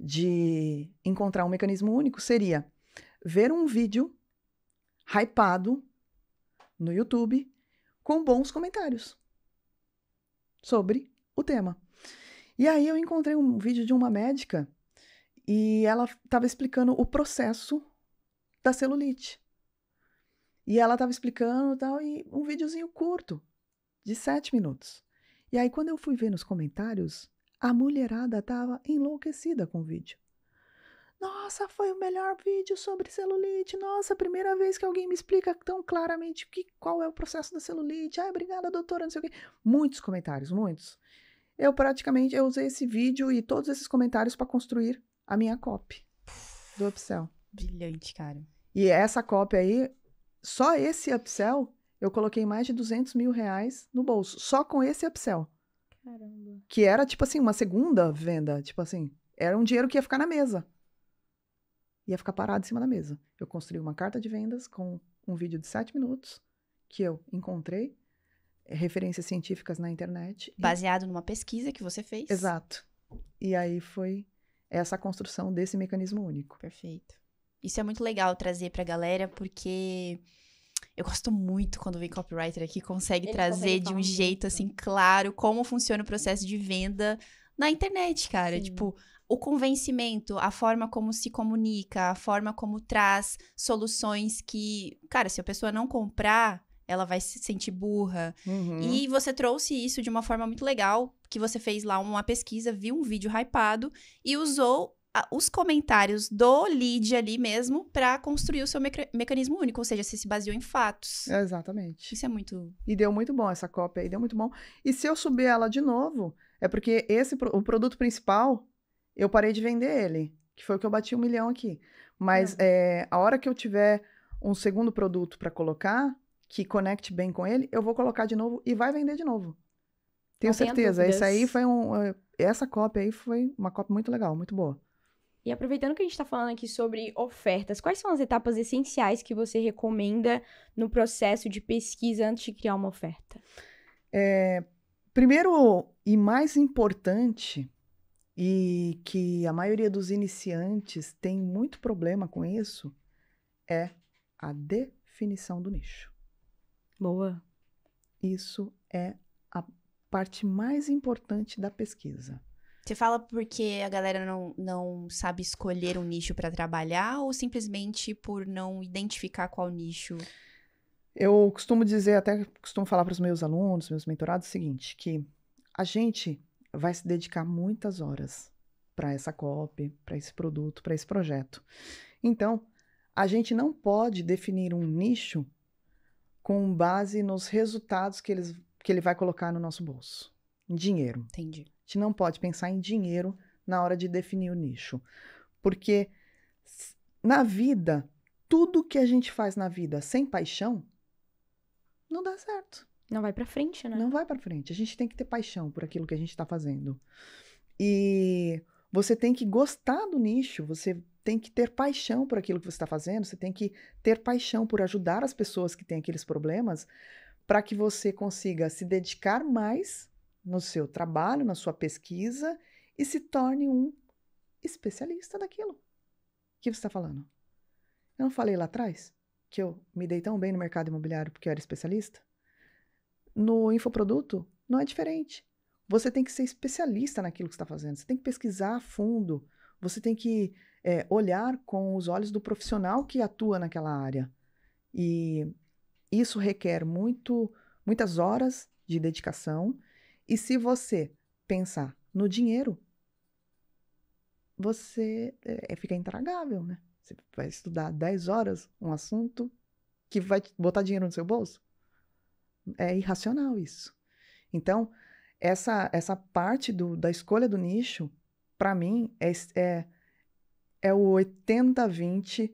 de encontrar um mecanismo único seria ver um vídeo hypado no YouTube com bons comentários sobre o tema. E aí eu encontrei um vídeo de uma médica e ela estava explicando o processo da celulite. E ela estava explicando tal, e um videozinho curto, de sete minutos. E aí, quando eu fui ver nos comentários, a mulherada estava enlouquecida com o vídeo. Nossa, foi o melhor vídeo sobre celulite. Nossa, primeira vez que alguém me explica tão claramente que, qual é o processo da celulite. Ai, obrigada, doutora, não sei o quê. Muitos comentários, muitos. Eu praticamente eu usei esse vídeo e todos esses comentários para construir a minha copy do upsell. Brilhante, cara. E essa cópia aí, só esse upsell, eu coloquei mais de 200 mil reais no bolso, só com esse upsell. Caramba. Que era, tipo assim, uma segunda venda. Tipo assim, era um dinheiro que ia ficar na mesa. Ia ficar parado em cima da mesa. Eu construí uma carta de vendas com um vídeo de sete minutos que eu encontrei, eh, referências científicas na internet. Baseado e... numa pesquisa que você fez. Exato. E aí foi essa construção desse mecanismo único. Perfeito. Isso é muito legal trazer para a galera, porque eu gosto muito quando vem copywriter aqui, consegue Ele trazer de um jeito assim claro como funciona o processo de venda na internet, cara. Sim. Tipo, o convencimento, a forma como se comunica, a forma como traz soluções que, cara, se a pessoa não comprar, ela vai se sentir burra. Uhum. E você trouxe isso de uma forma muito legal, que você fez lá uma pesquisa, viu um vídeo hypado e usou os comentários do lead ali mesmo para construir o seu meca mecanismo único, ou seja, se se baseou em fatos. Exatamente. Isso é muito. E deu muito bom essa cópia aí, deu muito bom. E se eu subir ela de novo, é porque esse o produto principal eu parei de vender ele, que foi o que eu bati um milhão aqui. Mas é, é a hora que eu tiver um segundo produto para colocar que conecte bem com ele, eu vou colocar de novo e vai vender de novo. Tenho Não certeza. Esse aí foi um, é, essa cópia aí foi uma cópia muito legal, muito boa. E aproveitando que a gente está falando aqui sobre ofertas, quais são as etapas essenciais que você recomenda no processo de pesquisa antes de criar uma oferta? É, primeiro e mais importante, e que a maioria dos iniciantes tem muito problema com isso, é a definição do nicho. Boa. Isso é a parte mais importante da pesquisa. Você fala porque a galera não, não sabe escolher um nicho para trabalhar ou simplesmente por não identificar qual nicho? Eu costumo dizer, até costumo falar para os meus alunos, meus mentorados, o seguinte, que a gente vai se dedicar muitas horas para essa COP, para esse produto, para esse projeto. Então, a gente não pode definir um nicho com base nos resultados que, eles, que ele vai colocar no nosso bolso. Dinheiro. Entendi gente não pode pensar em dinheiro na hora de definir o nicho. Porque na vida, tudo que a gente faz na vida sem paixão não dá certo. Não vai para frente, né? Não vai para frente. A gente tem que ter paixão por aquilo que a gente está fazendo. E você tem que gostar do nicho, você tem que ter paixão por aquilo que você está fazendo, você tem que ter paixão por ajudar as pessoas que têm aqueles problemas para que você consiga se dedicar mais no seu trabalho, na sua pesquisa e se torne um especialista daquilo que você está falando. Eu não falei lá atrás que eu me dei tão bem no mercado imobiliário porque eu era especialista? No infoproduto, não é diferente. Você tem que ser especialista naquilo que está fazendo. Você tem que pesquisar a fundo. Você tem que é, olhar com os olhos do profissional que atua naquela área. E isso requer muito, muitas horas de dedicação e se você pensar no dinheiro, você é, é fica intragável, né? Você vai estudar 10 horas um assunto que vai botar dinheiro no seu bolso? É irracional isso. Então, essa, essa parte do, da escolha do nicho, para mim, é, é, é o 80-20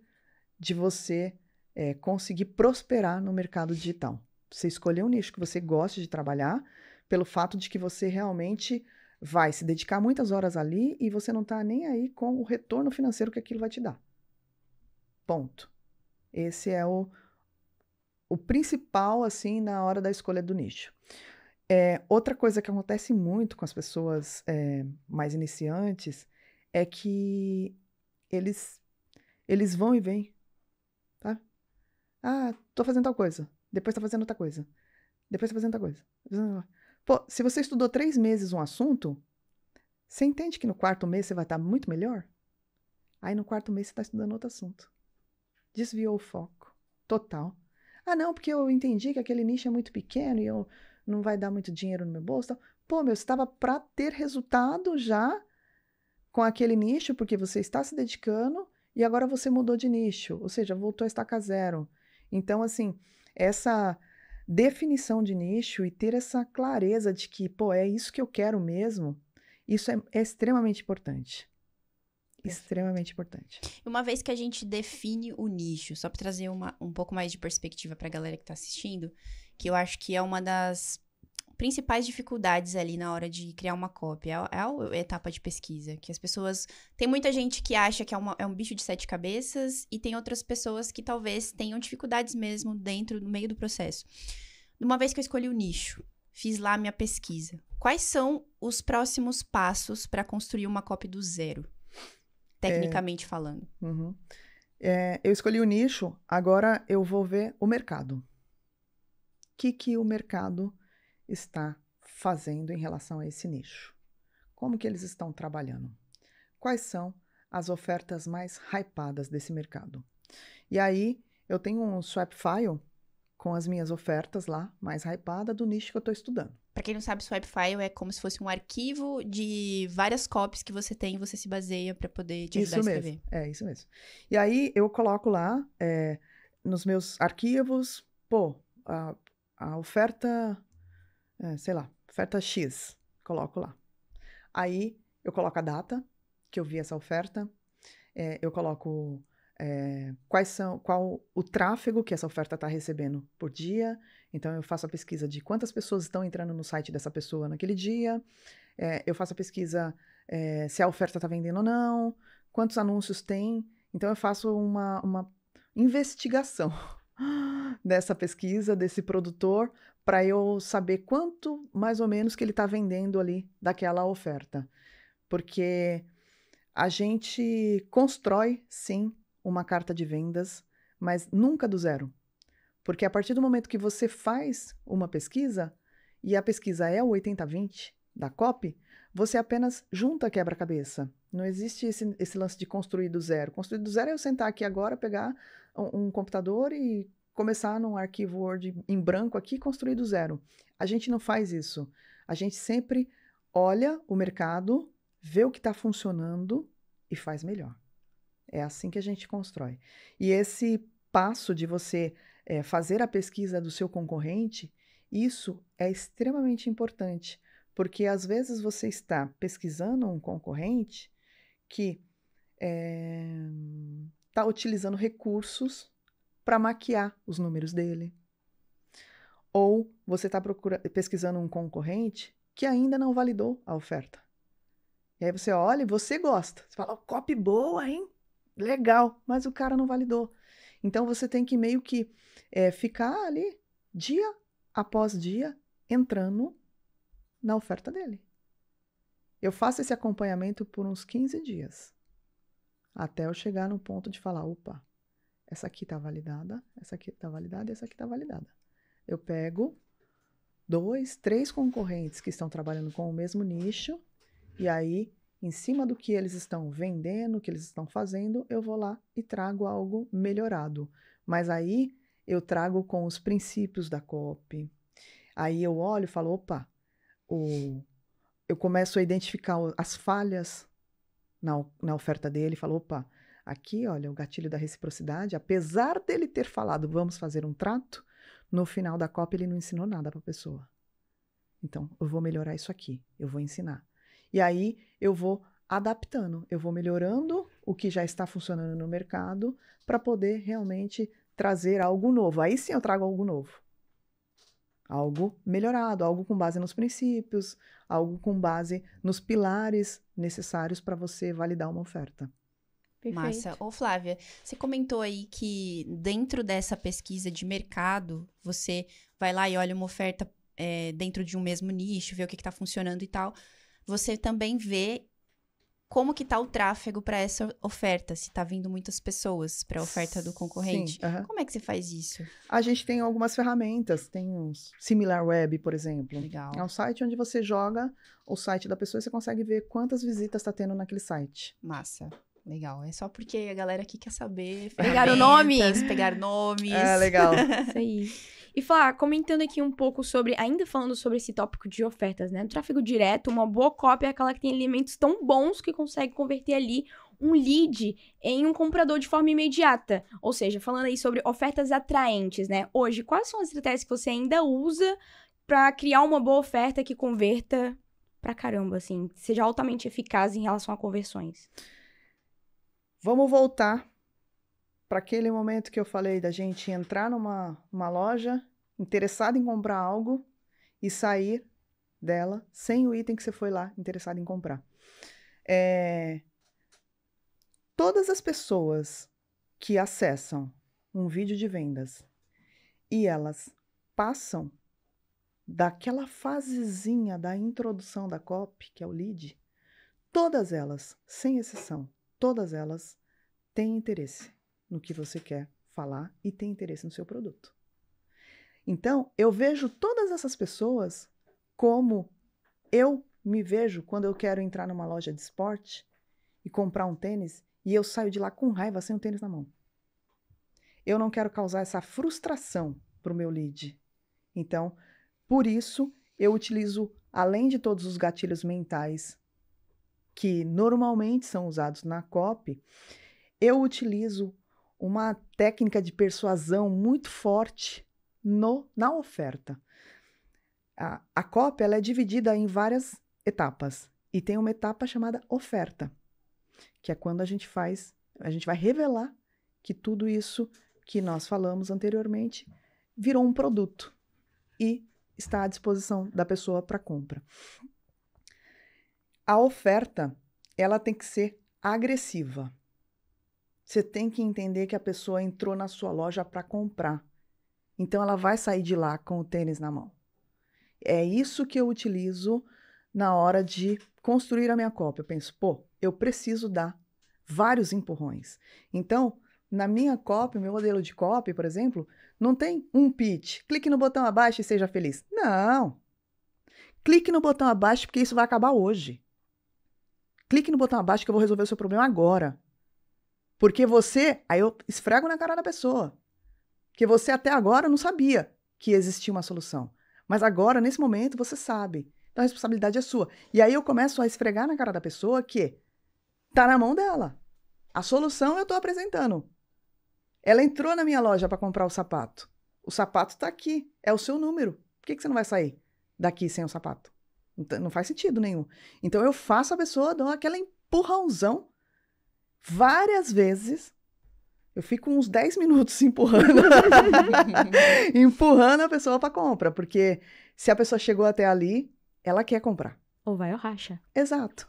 de você é, conseguir prosperar no mercado digital. Você escolher um nicho que você gosta de trabalhar, pelo fato de que você realmente vai se dedicar muitas horas ali e você não está nem aí com o retorno financeiro que aquilo vai te dar. Ponto. Esse é o, o principal, assim, na hora da escolha do nicho. É, outra coisa que acontece muito com as pessoas é, mais iniciantes é que eles, eles vão e vêm, tá? Ah, tô fazendo tal coisa. Depois tá fazendo outra coisa. Depois tá fazendo outra coisa. tá fazendo outra coisa. Pô, se você estudou três meses um assunto, você entende que no quarto mês você vai estar muito melhor? Aí no quarto mês você está estudando outro assunto. Desviou o foco. Total. Ah, não, porque eu entendi que aquele nicho é muito pequeno e eu não vai dar muito dinheiro no meu bolso. Tal. Pô, meu, você estava para ter resultado já com aquele nicho, porque você está se dedicando e agora você mudou de nicho, ou seja, voltou a estaca zero. Então, assim, essa definição de nicho e ter essa clareza de que, pô, é isso que eu quero mesmo, isso é, é extremamente importante. Extremamente importante. Uma vez que a gente define o nicho, só para trazer uma, um pouco mais de perspectiva para a galera que está assistindo, que eu acho que é uma das principais dificuldades ali na hora de criar uma cópia? É, é, é a, etapa de pesquisa, que as pessoas... Tem muita gente que acha que é, uma, é um bicho de sete cabeças e tem outras pessoas que talvez tenham dificuldades mesmo dentro, no meio do processo. Uma vez que eu escolhi o nicho, fiz lá a minha pesquisa. Quais são os próximos passos para construir uma cópia do zero, tecnicamente é... falando? Uhum. É, eu escolhi o nicho, agora eu vou ver o mercado. O que, que o mercado está fazendo em relação a esse nicho. Como que eles estão trabalhando? Quais são as ofertas mais hypadas desse mercado? E aí, eu tenho um swap file com as minhas ofertas lá, mais hypada do nicho que eu estou estudando. Para quem não sabe, swap file é como se fosse um arquivo de várias copies que você tem e você se baseia para poder te isso ajudar a mesmo. É, isso mesmo. E aí eu coloco lá é, nos meus arquivos, pô, a, a oferta é, sei lá, oferta X, coloco lá. Aí eu coloco a data que eu vi essa oferta, é, eu coloco é, quais são, qual o tráfego que essa oferta está recebendo por dia. Então eu faço a pesquisa de quantas pessoas estão entrando no site dessa pessoa naquele dia. É, eu faço a pesquisa é, se a oferta está vendendo ou não, quantos anúncios tem. Então eu faço uma, uma investigação dessa pesquisa, desse produtor, para eu saber quanto mais ou menos que ele está vendendo ali daquela oferta. Porque a gente constrói, sim, uma carta de vendas, mas nunca do zero. Porque a partir do momento que você faz uma pesquisa, e a pesquisa é o 80-20 da COP, você apenas junta quebra-cabeça. Não existe esse, esse, lance de construir do zero. Construir do zero é eu sentar aqui agora, pegar um, um computador e começar num arquivo Word em branco aqui e construir do zero. A gente não faz isso. A gente sempre olha o mercado, vê o que está funcionando e faz melhor. É assim que a gente constrói. E esse passo de você é, fazer a pesquisa do seu concorrente, isso é extremamente importante, porque às vezes você está pesquisando um concorrente que está eh, é, utilizando recursos para maquiar os números dele. Ou você está pesquisando um concorrente que ainda não validou a oferta. E aí você olha e você gosta. Você fala, oh, copy boa, hein? Legal, mas o cara não validou. Então você tem que meio que é, ficar ali dia após dia entrando na oferta dele. Eu faço esse acompanhamento por uns 15 dias, até eu chegar no ponto de falar: opa, essa aqui está validada, essa aqui está validada e essa aqui está validada. Eu pego dois, três concorrentes que estão trabalhando com o mesmo nicho e aí, em cima do que eles estão vendendo, que eles estão fazendo, eu vou lá e trago algo melhorado. Mas aí eu trago com os princípios da COP. Aí eu olho e falo, opa, o... eu começo a identificar as falhas na, na oferta dele e falo, opa, Aqui, olha, o gatilho da reciprocidade, apesar dele ter falado vamos fazer um trato, no final da copa ele não ensinou nada para a pessoa. Então, eu vou melhorar isso aqui, eu vou ensinar. E aí eu vou adaptando, eu vou melhorando o que já está funcionando no mercado para poder realmente trazer algo novo. Aí sim eu trago algo novo. Algo melhorado, algo com base nos princípios, algo com base nos pilares necessários para você validar uma oferta. Perfeito. Massa. Ô, Flávia, você comentou aí que dentro dessa pesquisa de mercado, você vai lá e olha uma oferta é, dentro de um mesmo nicho, vê o que está funcionando e tal. Você também vê como que tá o tráfego para essa oferta? Se está vindo muitas pessoas para a oferta do concorrente. Sim, uh -huh. Como é que você faz isso? A gente tem algumas ferramentas, tem uns SimilarWeb, por exemplo. Legal. É um site onde você joga o site da pessoa e você consegue ver quantas visitas está tendo naquele site. Massa. Legal. É só porque a galera aqui quer saber. Pegaram nomes. Pegaram ah, nomes. É, legal. Isso aí. E falar, comentando aqui um pouco sobre, ainda falando sobre esse tópico de ofertas, né? No tráfego direto, uma boa cópia é aquela que tem elementos tão bons que consegue converter ali um lead em um comprador de forma imediata. Ou seja, falando aí sobre ofertas atraentes, né? Hoje, quais são as estratégias que você ainda usa para criar uma boa oferta que converta pra caramba, assim, seja altamente eficaz em relação a conversões? Vamos voltar para aquele momento que eu falei da gente entrar numa uma loja interessada em comprar algo e sair dela sem o item que você foi lá interessado em comprar. É... Todas as pessoas que acessam um vídeo de vendas e elas passam daquela fasezinha da introdução da cop, que é o lead, todas elas, sem exceção, todas elas têm interesse no que você quer falar e têm interesse no seu produto. Então, eu vejo todas essas pessoas como eu me vejo quando eu quero entrar numa loja de esporte e comprar um tênis e eu saio de lá com raiva sem o tênis na mão. Eu não quero causar essa frustração para o meu lead. Então, por isso, eu utilizo, além de todos os gatilhos mentais que normalmente são usados na COP, eu utilizo uma técnica de persuasão muito forte no, na oferta. A, a COP ela é dividida em várias etapas e tem uma etapa chamada oferta, que é quando a gente faz, a gente vai revelar que tudo isso que nós falamos anteriormente virou um produto e está à disposição da pessoa para compra a oferta ela tem que ser agressiva. Você tem que entender que a pessoa entrou na sua loja para comprar. Então ela vai sair de lá com o tênis na mão. É isso que eu utilizo na hora de construir a minha cópia. Eu penso, pô, eu preciso dar vários empurrões. Então, na minha cópia, meu modelo de cópia, por exemplo, não tem um pitch. Clique no botão abaixo e seja feliz. Não. Clique no botão abaixo porque isso vai acabar hoje. Clique no botão abaixo que eu vou resolver o seu problema agora. Porque você, aí eu esfrego na cara da pessoa. Que você até agora não sabia que existia uma solução. Mas agora, nesse momento, você sabe. Então a responsabilidade é sua. E aí eu começo a esfregar na cara da pessoa que tá na mão dela. A solução eu tô apresentando. Ela entrou na minha loja para comprar o sapato. O sapato tá aqui, é o seu número. Por que, que você não vai sair daqui sem o sapato? Então, não faz sentido nenhum. Então eu faço a pessoa, dou aquela empurrãozão várias vezes. Eu fico uns 10 minutos empurrando. empurrando a pessoa para compra, porque se a pessoa chegou até ali, ela quer comprar. Ou vai ou racha. Exato.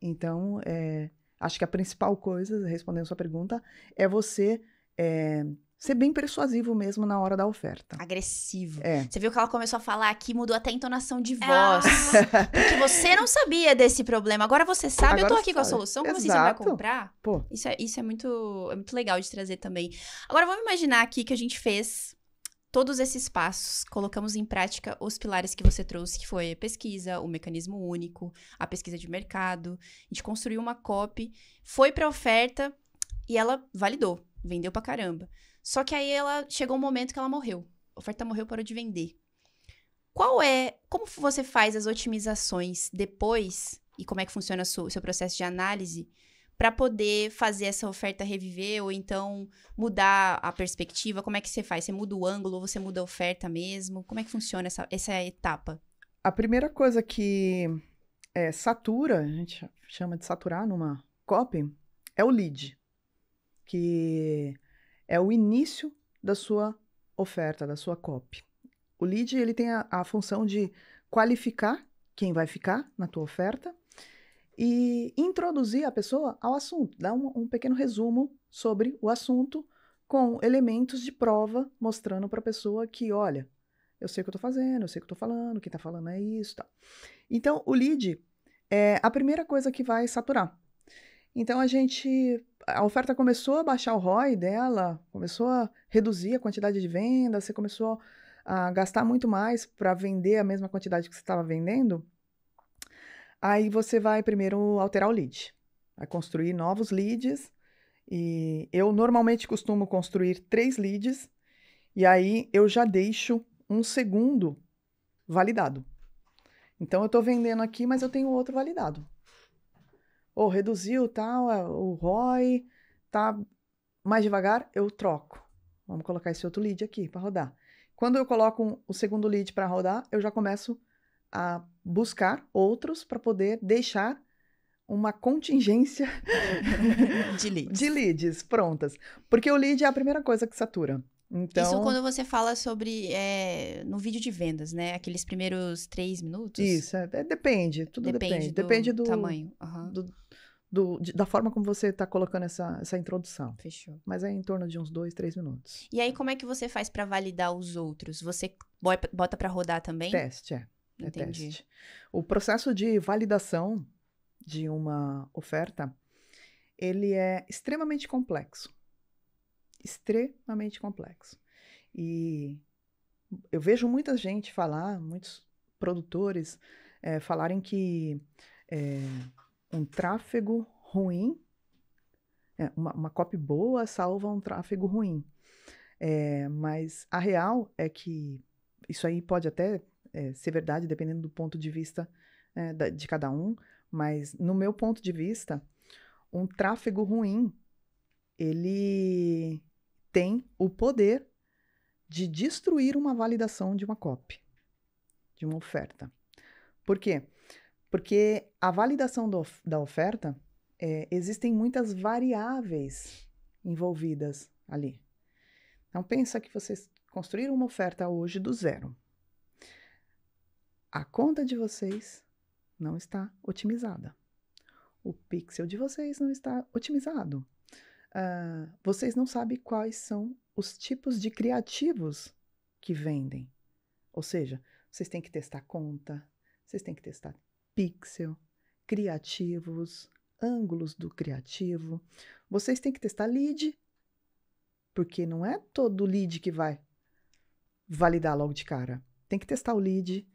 Então, é, acho que a principal coisa, respondendo a sua pergunta, é você é, ser bem persuasivo mesmo na hora da oferta. Agressivo. É. Você viu que ela começou a falar aqui, mudou até a entonação de ah. voz. Porque você não sabia desse problema. Agora você sabe, Agora eu tô aqui sabe. com a solução. Como assim você vai comprar? Pô. Isso, é, isso é, muito, é muito legal de trazer também. Agora vamos imaginar aqui que a gente fez todos esses passos, colocamos em prática os pilares que você trouxe, que foi a pesquisa, o mecanismo único, a pesquisa de mercado. A gente construiu uma copy, foi pra oferta e ela validou. Vendeu pra caramba. Só que aí ela chegou um momento que ela morreu. A oferta morreu, parou de vender. Qual é, como você faz as otimizações depois e como é que funciona o seu, seu processo de análise para poder fazer essa oferta reviver ou então mudar a perspectiva? Como é que você faz? Você muda o ângulo ou você muda a oferta mesmo? Como é que funciona essa, essa etapa? A primeira coisa que é, satura, a gente chama de saturar numa copy, é o lead. Que é o início da sua oferta, da sua copy. O lead ele tem a, a função de qualificar quem vai ficar na tua oferta e introduzir a pessoa ao assunto, dar um, um pequeno resumo sobre o assunto com elementos de prova mostrando para a pessoa que, olha, eu sei o que eu estou fazendo, eu sei o que eu estou falando, quem está falando é isso, Então, o lead é a primeira coisa que vai saturar. Então, a gente a oferta começou a baixar o ROI dela, começou a reduzir a quantidade de vendas, você começou a gastar muito mais para vender a mesma quantidade que você estava vendendo, aí você vai primeiro alterar o lead, vai construir novos leads. E eu normalmente costumo construir três leads, e aí eu já deixo um segundo validado. Então eu estou vendendo aqui, mas eu tenho outro validado ou reduziu tal, tá, o ROI tá mais devagar, eu troco. Vamos colocar esse outro lead aqui para rodar. Quando eu coloco um, o segundo lead para rodar, eu já começo a buscar outros para poder deixar uma contingência de, leads. de leads prontas. Porque o lead é a primeira coisa que satura. Então... Isso quando você fala sobre é, no vídeo de vendas, né? Aqueles primeiros três minutos. Isso, é, é, depende, tudo depende. Depende do, depende do tamanho. Uhum. Do do, de, da forma como você está colocando essa, essa introdução. Fechou. Mas é em torno de uns dois, três minutos. E aí, como é que você faz para validar os outros? Você bota para rodar também? Teste, é. é teste. O processo de validação de uma oferta, ele é extremamente complexo. Extremamente complexo. E eu vejo muita gente falar, muitos produtores é, falarem que... É, um tráfego ruim, é, uma, uma copy boa salva um tráfego ruim. É, mas a real é que isso aí pode até é, ser verdade, dependendo do ponto de vista é, da, de cada um, mas no meu ponto de vista, um tráfego ruim ele tem o poder de destruir uma validação de uma copy, de uma oferta. Por quê? Porque a validação do, da oferta, é, existem muitas variáveis envolvidas ali. Então, pensa que vocês construíram uma oferta hoje do zero. A conta de vocês não está otimizada. O pixel de vocês não está otimizado. Uh, vocês não sabem quais são os tipos de criativos que vendem. Ou seja, vocês têm que testar conta, vocês têm que testar pixel, criativos, ângulos do criativo. Vocês têm que testar lead, porque não é todo lead que vai validar logo de cara. Tem que testar o lead,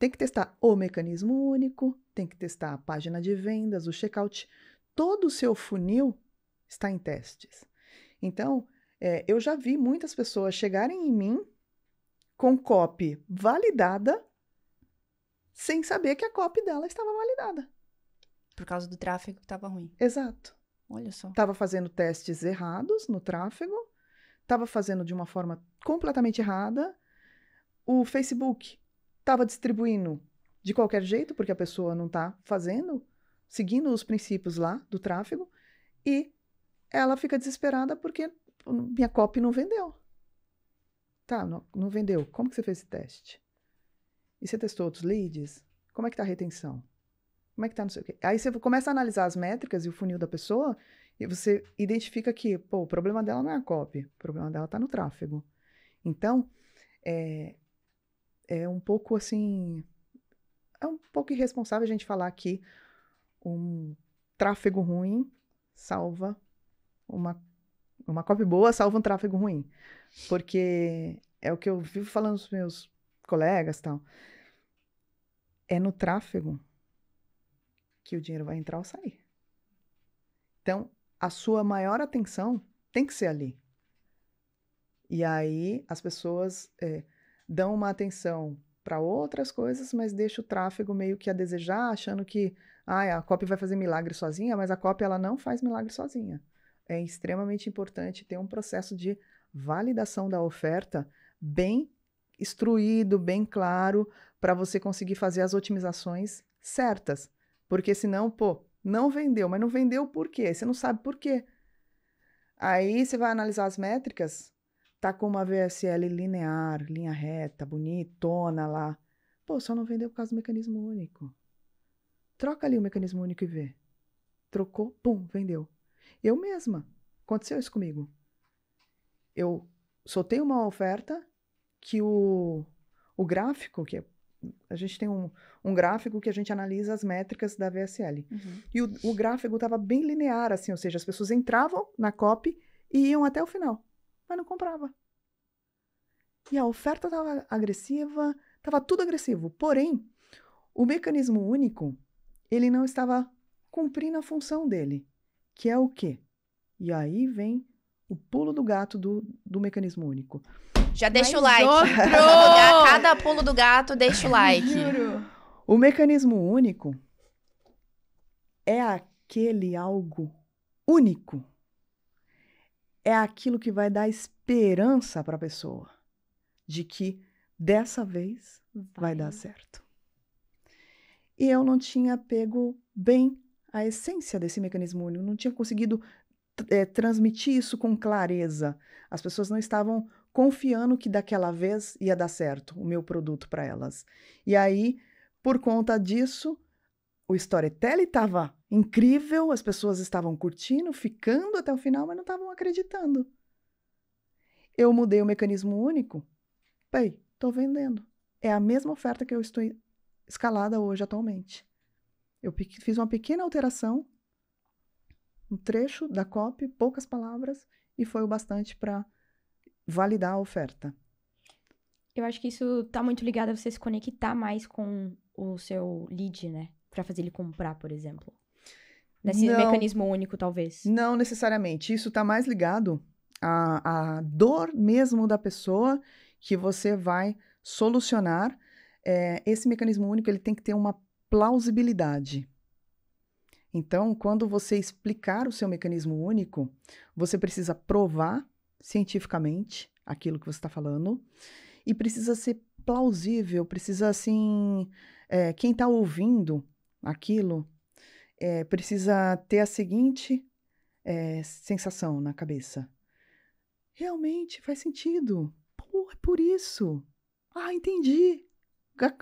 tem que testar o mecanismo único, tem que testar a página de vendas, o checkout. Todo o seu funil está em testes. Então, é, eu já vi muitas pessoas chegarem em mim com copy validada sem saber que a copy dela estava validada. Por causa do tráfego que estava ruim. Exato. Olha só. Estava fazendo testes errados no tráfego, estava fazendo de uma forma completamente errada. O Facebook estava distribuindo de qualquer jeito, porque a pessoa não está fazendo, seguindo os princípios lá do tráfego, e ela fica desesperada porque minha copy não vendeu. Tá, não, não vendeu. Como que você fez esse teste? E você testou outros leads? Como é que tá a retenção? Como é que tá não sei o quê? Aí você começa a analisar as métricas e o funil da pessoa e você identifica que, pô, o problema dela não é a copy, o problema dela tá no tráfego. Então, é, é um pouco assim. É um pouco irresponsável a gente falar que um tráfego ruim salva uma, uma copy boa, salva um tráfego ruim. Porque é o que eu vivo falando nos os meus colegas tal. É no tráfego que o dinheiro vai entrar ou sair. Então, a sua maior atenção tem que ser ali. E aí as pessoas é, dão uma atenção para outras coisas, mas deixa o tráfego meio que a desejar, achando que ah, a COP vai fazer milagre sozinha, mas a COP ela não faz milagre sozinha. É extremamente importante ter um processo de validação da oferta bem instruído, bem claro, para você conseguir fazer as otimizações certas. Porque senão, pô, não vendeu, mas não vendeu por quê? Você não sabe por quê. Aí você vai analisar as métricas, tá com uma VSL linear, linha reta, bonitona lá. Pô, só não vendeu por causa do mecanismo único. Troca ali o mecanismo único e vê. Trocou, pum, vendeu. Eu mesma, aconteceu isso comigo. Eu soltei uma oferta que o, o gráfico, que é, a gente tem um, um gráfico que a gente analisa as métricas da VSL. Uhum. E o, o gráfico estava bem linear, assim, ou seja, as pessoas entravam na COP e iam até o final, mas não comprava. E a oferta estava agressiva, estava tudo agressivo. Porém, o mecanismo único, ele não estava cumprindo a função dele, que é o quê? E aí vem o pulo do gato do, do mecanismo único. Já deixa Mais o like. A cada pulo do gato, deixa o like. Juro. O mecanismo único é aquele algo único. É aquilo que vai dar esperança para a pessoa de que dessa vez vai. vai dar certo. E eu não tinha pego bem a essência desse mecanismo único, não tinha conseguido é, transmitir isso com clareza. As pessoas não estavam confiando que daquela vez ia dar certo o meu produto para elas. E aí, por conta disso, o storytelling estava incrível, as pessoas estavam curtindo, ficando até o final, mas não estavam acreditando. Eu mudei o mecanismo único. Pei, estou vendendo. É a mesma oferta que eu estou escalada hoje atualmente. Eu fiz uma pequena alteração, um trecho da copy, poucas palavras, e foi o bastante para validar a oferta. Eu acho que isso tá muito ligado a você se conectar mais com o seu lead, né? Para fazer ele comprar, por exemplo. Nesse não, mecanismo único, talvez. Não necessariamente. Isso tá mais ligado à, à dor mesmo da pessoa que você vai solucionar. É, esse mecanismo único ele tem que ter uma plausibilidade. Então, quando você explicar o seu mecanismo único, você precisa provar cientificamente aquilo que você está falando e precisa ser plausível, precisa assim, é, quem está ouvindo aquilo é, precisa ter a seguinte é, sensação na cabeça: realmente faz sentido. Pô, é por isso. Ah, entendi.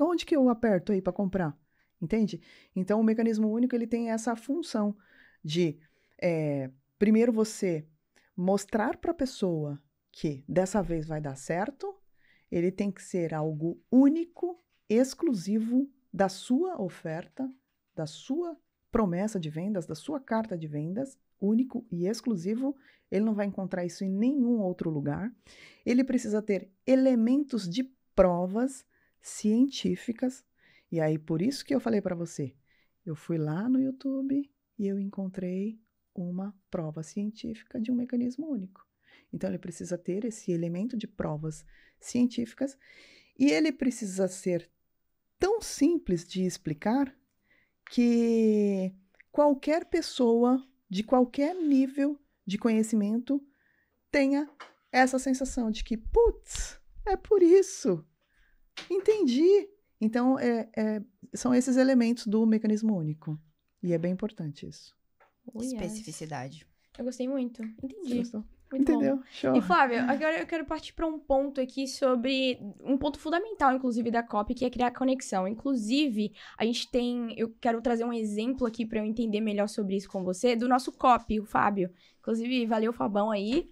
Onde que eu aperto aí para comprar? Entende? Então o mecanismo único ele tem essa função de é, primeiro você mostrar para a pessoa que dessa vez vai dar certo, ele tem que ser algo único, exclusivo da sua oferta, da sua promessa de vendas, da sua carta de vendas, único e exclusivo. Ele não vai encontrar isso em nenhum outro lugar. Ele precisa ter elementos de provas científicas. E aí, por isso que eu falei para você, eu fui lá no YouTube e eu encontrei uma prova científica de um mecanismo único. Então, ele precisa ter esse elemento de provas científicas e ele precisa ser tão simples de explicar que qualquer pessoa de qualquer nível de conhecimento tenha essa sensação de que, putz, é por isso, entendi. Então, é, é, são esses elementos do mecanismo único. E é bem importante isso. Oh, yes. Especificidade. Eu gostei muito. Entendi. Muito Entendeu? Bom. Show. E Flávia, agora eu quero partir para um ponto aqui sobre um ponto fundamental, inclusive, da COP, que é criar conexão. Inclusive, a gente tem. Eu quero trazer um exemplo aqui para eu entender melhor sobre isso com você, do nosso COP, o Fábio. Inclusive, valeu, Fabão, aí.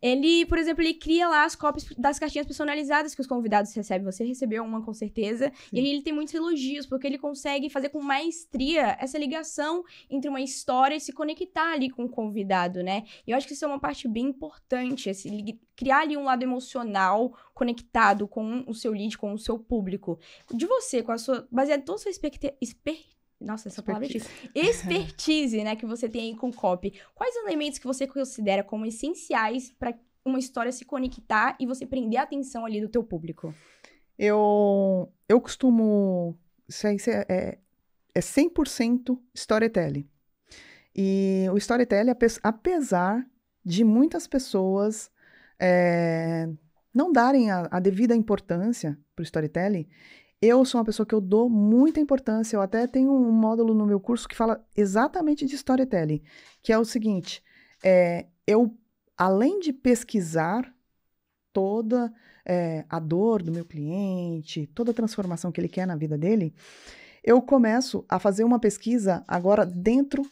Ele, por exemplo, ele cria lá as cópias das cartinhas personalizadas que os convidados recebem. Você recebeu uma, com certeza. Sim. E aí ele tem muitos elogios, porque ele consegue fazer com maestria essa ligação entre uma história e se conectar ali com o convidado, né? E eu acho que isso é uma parte bem importante, esse, criar ali um lado emocional conectado com o seu lead, com o seu público. De você, com a sua... Baseado em toda a sua expertise nossa, essa Expertise. palavra é difícil. Expertise, né, que você tem aí com copy. Quais elementos que você considera como essenciais para uma história se conectar e você prender a atenção ali do teu público? Eu, eu costumo. Isso é, é 100% storytelling. E o storytelling, apesar de muitas pessoas é, não darem a, a devida importância para o storytelling, eu sou uma pessoa que eu dou muita importância, eu até tenho um módulo no meu curso que fala exatamente de storytelling, que é o seguinte, é, eu, além de pesquisar toda é, a dor do meu cliente, toda a transformação que ele quer na vida dele, eu começo a fazer uma pesquisa agora dentro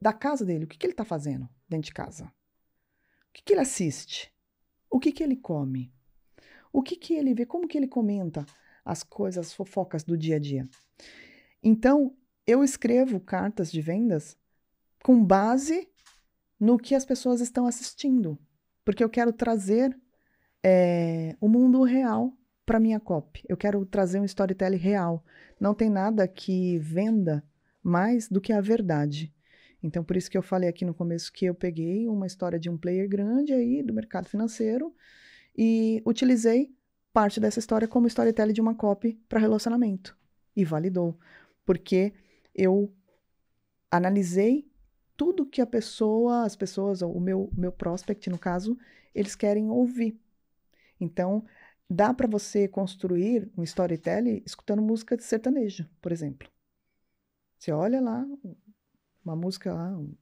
da casa dele. O que, que ele está fazendo dentro de casa? O que, que ele assiste? O que, que ele come? O que, que ele vê? Como que ele comenta? as coisas, as fofocas do dia a dia. Então, eu escrevo cartas de vendas com base no que as pessoas estão assistindo, porque eu quero trazer é, o mundo real para minha copy. Eu quero trazer um storytelling real. Não tem nada que venda mais do que a verdade. Então, por isso que eu falei aqui no começo que eu peguei uma história de um player grande aí do mercado financeiro e utilizei parte dessa história como storytelling de uma copy para relacionamento. E validou. Porque eu analisei tudo que a pessoa, as pessoas, o meu, meu prospect, no caso, eles querem ouvir. Então, dá para você construir um storytelling escutando música de sertanejo, por exemplo. Você olha lá uma música lá, um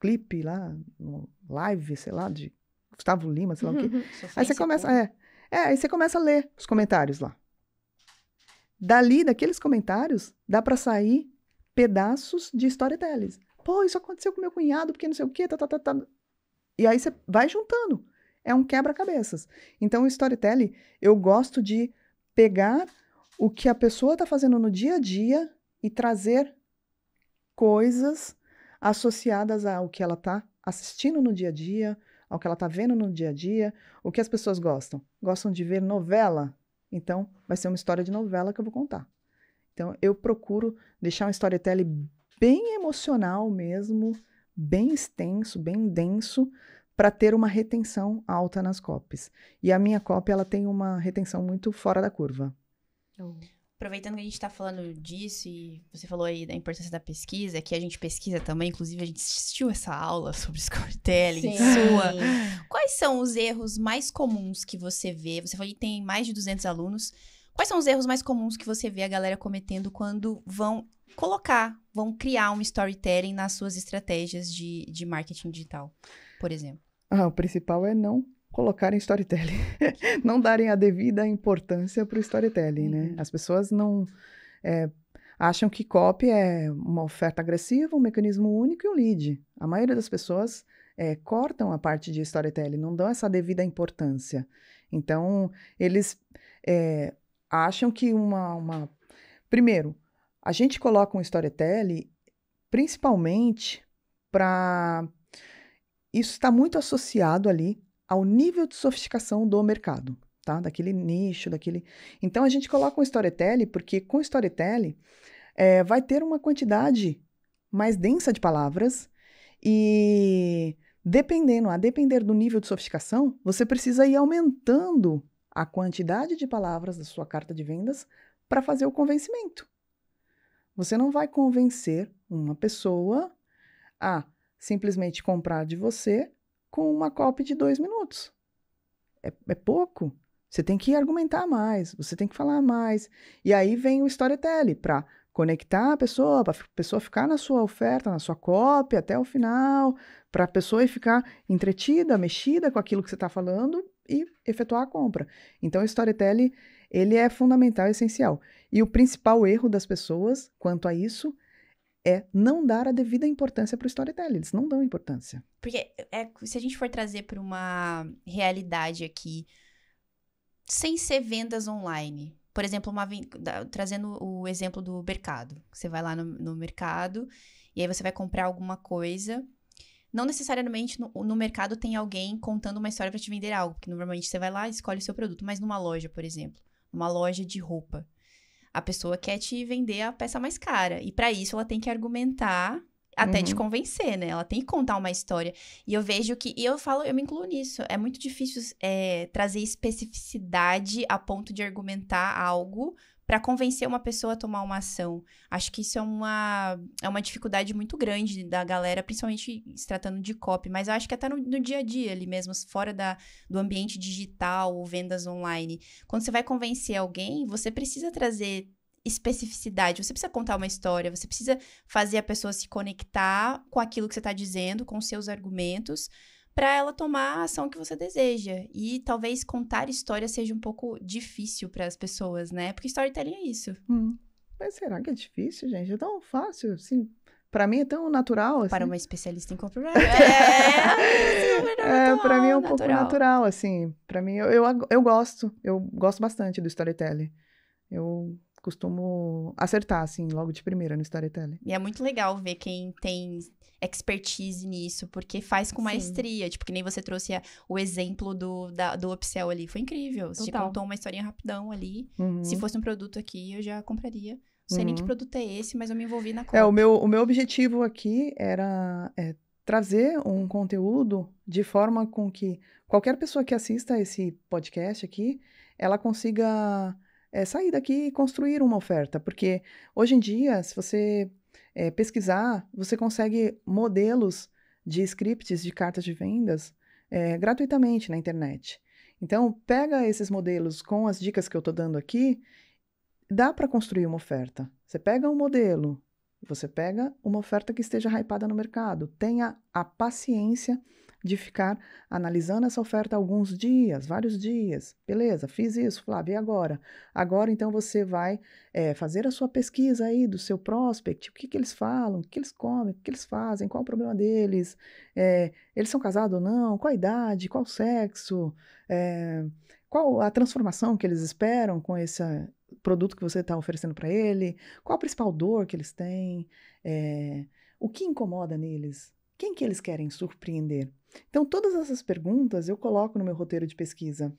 clipe lá, um live, sei lá, de Gustavo Lima, sei lá o quê. Uhum. Aí você começa, é, é, aí você começa a ler os comentários lá. Dali, daqueles comentários, dá para sair pedaços de storytelling. Pô, isso aconteceu com meu cunhado, porque não sei o quê, tá, tá, tá, tá. E aí você vai juntando. É um quebra-cabeças. Então, o storytelling, eu gosto de pegar o que a pessoa está fazendo no dia a dia e trazer coisas associadas ao que ela está assistindo no dia a dia, ao que ela está vendo no dia a dia. O que as pessoas gostam? Gostam de ver novela? Então, vai ser uma história de novela que eu vou contar. Então, eu procuro deixar um storytelling bem emocional mesmo, bem extenso, bem denso, para ter uma retenção alta nas copies. E a minha cópia, ela tem uma retenção muito fora da curva. Oh aproveitando que a gente está falando disso e você falou aí da importância da pesquisa, que a gente pesquisa também, inclusive a gente assistiu essa aula sobre storytelling Sim. sua. Quais são os erros mais comuns que você vê? Você falou que tem mais de 200 alunos. Quais são os erros mais comuns que você vê a galera cometendo quando vão colocar, vão criar um storytelling nas suas estratégias de, de marketing digital, por exemplo? Ah, o principal é não colocarem storytelling, não darem a devida importância para o storytelling, né? uhum. né? As pessoas não é, acham que copy é uma oferta agressiva, um mecanismo único e um lead. A maioria das pessoas é, cortam a parte de storytelling, não dão essa devida importância. Então, eles é, acham que uma, uma, Primeiro, a gente coloca um storytelling principalmente para. Isso está muito associado ali ao nível de sofisticação do mercado, tá? Daquele nicho, daquele. Então a gente coloca um storytelling porque com storytelling é, vai ter uma quantidade mais densa de palavras e dependendo, a depender do nível de sofisticação, você precisa ir aumentando a quantidade de palavras da sua carta de vendas para fazer o convencimento. Você não vai convencer uma pessoa a simplesmente comprar de você com uma cópia de dois minutos. É, é pouco. Você tem que argumentar mais, você tem que falar mais. E aí vem o storytelling para conectar a pessoa, para a pessoa ficar na sua oferta, na sua cópia até o final, para a pessoa ficar entretida, mexida com aquilo que você está falando e efetuar a compra. Então, o storytelling ele é fundamental, essencial. E o principal erro das pessoas quanto a isso é não dar a devida importância para o storytelling. Eles não dão importância. Porque é, é se a gente for trazer para uma realidade aqui, sem ser vendas online, por exemplo, uma, trazendo o exemplo do mercado. Você vai lá no, no, mercado e aí você vai comprar alguma coisa. Não necessariamente no, no mercado tem alguém contando uma história para te vender algo, porque normalmente você vai lá e escolhe o seu produto, mas numa loja, por exemplo, uma loja de roupa. A pessoa quer te vender a peça mais cara. E para isso ela tem que argumentar até uhum. te convencer, né? Ela tem que contar uma história. E eu vejo que. E eu falo, eu me incluo nisso. É muito difícil é, trazer especificidade a ponto de argumentar algo para convencer uma pessoa a tomar uma ação. Acho que isso é uma, é uma dificuldade muito grande da galera, principalmente se tratando de copy, mas acho que até no, no, dia a dia ali mesmo, fora da, do ambiente digital ou vendas online. Quando você vai convencer alguém, você precisa trazer especificidade, você precisa contar uma história, você precisa fazer a pessoa se conectar com aquilo que você está dizendo, com seus argumentos para ela tomar a ação que você deseja. E talvez contar história seja um pouco difícil para as pessoas, né? Porque storytelling é isso. Hum. Mas será que é difícil, gente? É tão fácil, assim. Para mim é tão natural. Assim. Para uma especialista em copyright. é, é, é para mim é um natural. pouco natural, assim. Para mim, eu, eu, eu gosto. Eu gosto bastante do storytelling. Eu costumo acertar, assim, logo de primeira no storytelling. E é muito legal ver quem tem expertise nisso, porque faz com maestria. Sim. Tipo, que nem você trouxe a, o exemplo do, da, do upsell ali. Foi incrível. Total. Você contou uma historinha rapidão ali. Uhum. Se fosse um produto aqui, eu já compraria. Não sei uhum. nem que produto é esse, mas eu me envolvi na compra. É, o meu, o meu objetivo aqui era é, trazer um conteúdo de forma com que qualquer pessoa que assista esse podcast aqui, ela consiga é, sair daqui e construir uma oferta, porque hoje em dia, se você é, pesquisar, você consegue modelos de scripts de cartas de vendas é, gratuitamente na internet. Então, pega esses modelos com as dicas que eu estou dando aqui, dá para construir uma oferta. Você pega um modelo, você pega uma oferta que esteja hypada no mercado. Tenha a paciência de ficar analisando essa oferta alguns dias, vários dias. Beleza, fiz isso, Flávio, e agora? Agora, então, você vai é, fazer a sua pesquisa aí do seu prospect, o que, que eles falam, o que eles comem, o que eles fazem, qual o problema deles, é, eles são casados ou não, qual a idade, qual o sexo, é, qual a transformação que eles esperam com essa produto que você está oferecendo para ele, qual a principal dor que eles têm, é, o que incomoda neles, quem que eles querem surpreender. Então, todas essas perguntas eu coloco no meu roteiro de pesquisa.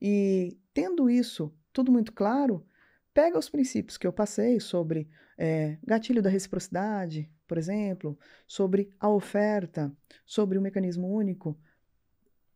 E tendo isso tudo muito claro, pega os princípios que eu passei sobre é, gatilho da reciprocidade, por exemplo, sobre a oferta, sobre o mecanismo único.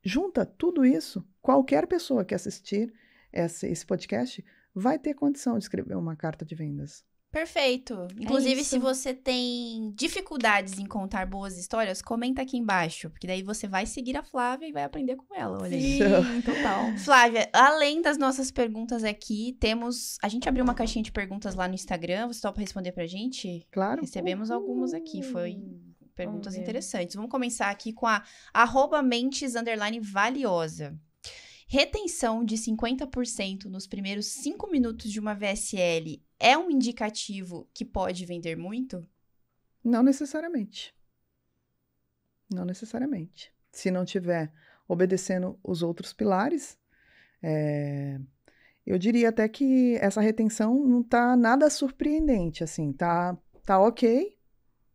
Junta tudo isso, qualquer pessoa que assistir esse, esse podcast vai ter condição de escrever uma carta de vendas. Perfeito. É Inclusive, é se você tem dificuldades em contar boas histórias, comenta aqui embaixo, porque daí você vai seguir a Flávia e vai aprender com ela. Olha aí. Sim, total. Flávia, além das nossas perguntas aqui, temos. A gente abriu uma caixinha de perguntas lá no Instagram. Você topa responder pra gente? Claro. Recebemos algumas aqui. Foi perguntas Vamos interessantes. Vamos começar aqui com a arroba mentes valiosa. Retenção de 50% nos primeiros 5 minutos de uma VSL é um indicativo que pode vender muito? Não necessariamente. Não necessariamente. Se não tiver obedecendo os outros pilares, é... eu diria até que essa retenção não está nada surpreendente, assim, tá, tá ok.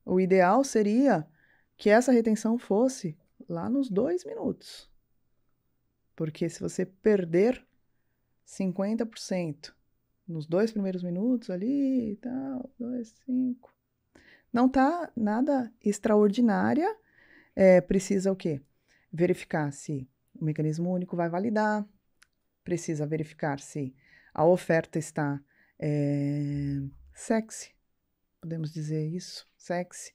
O ideal seria que essa retenção fosse lá nos dois minutos. Porque se você perder 50% nos dois primeiros minutos ali e tal, dois, cinco. Não tá nada extraordinária. É, precisa o quê? Verificar se o mecanismo único vai validar, precisa verificar se a oferta está é, sexy, podemos dizer isso, sexy,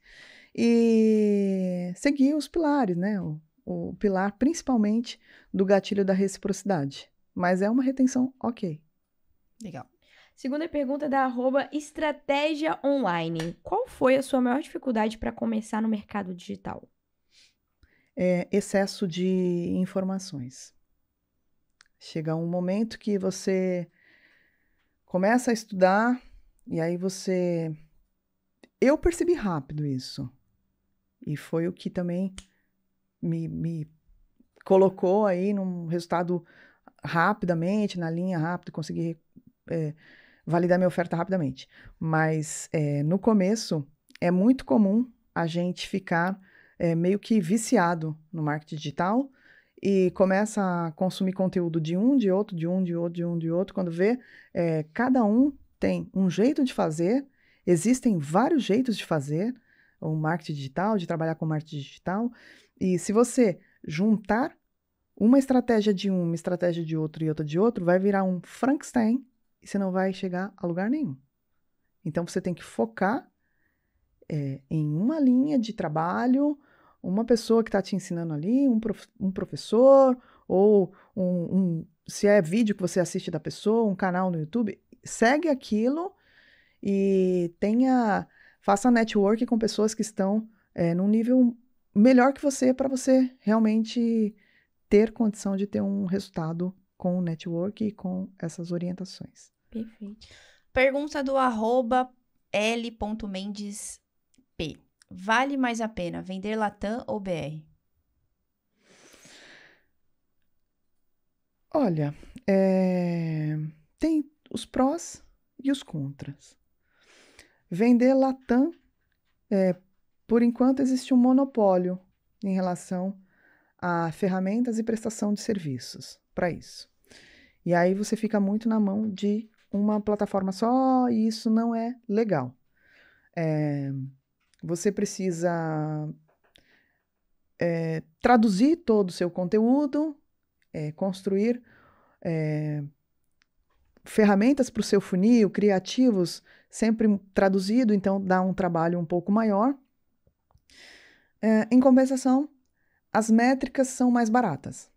e seguir os pilares, né? o pilar principalmente do gatilho da reciprocidade. Mas é uma retenção ok. Legal. Segunda pergunta é da arroba Estratégia Online. Qual foi a sua maior dificuldade para começar no mercado digital? É excesso de informações. Chega um momento que você começa a estudar e aí você. Eu percebi rápido isso. E foi o que também me, me colocou aí num resultado rapidamente, na linha rápida, consegui é, validar minha oferta rapidamente. Mas é, no começo é muito comum a gente ficar é, meio que viciado no marketing digital e começa a consumir conteúdo de um, de outro, de um, de outro, de um, de outro. Quando vê, é, cada um tem um jeito de fazer, existem vários jeitos de fazer o marketing digital, de trabalhar com marketing digital. E se você juntar uma estratégia de uma estratégia de outro e outra de outro, vai virar um Frankenstein e você não vai chegar a lugar nenhum. Então você tem que focar é, em uma linha de trabalho, uma pessoa que está te ensinando ali, um, prof, um professor, ou um, um, se é vídeo que você assiste da pessoa, um canal no YouTube, segue aquilo e tenha, faça network com pessoas que estão é, num nível melhor que você para você realmente ter condição de ter um resultado com o network e com essas orientações. Perfeito. Pergunta do arroba l.mendesp. Vale mais a pena vender Latam ou BR? Olha, é... tem os prós e os contras. Vender Latam é, por enquanto, existe um monopólio em relação a ferramentas e prestação de serviços para isso. E aí você fica muito na mão de uma plataforma só e isso não é legal. É, você precisa é, traduzir todo o seu conteúdo, é, construir ferramentas para o seu funil, criativos, sempre traduzido, então dá um trabalho um pouco maior. É, em compensação, as métricas são mais baratas.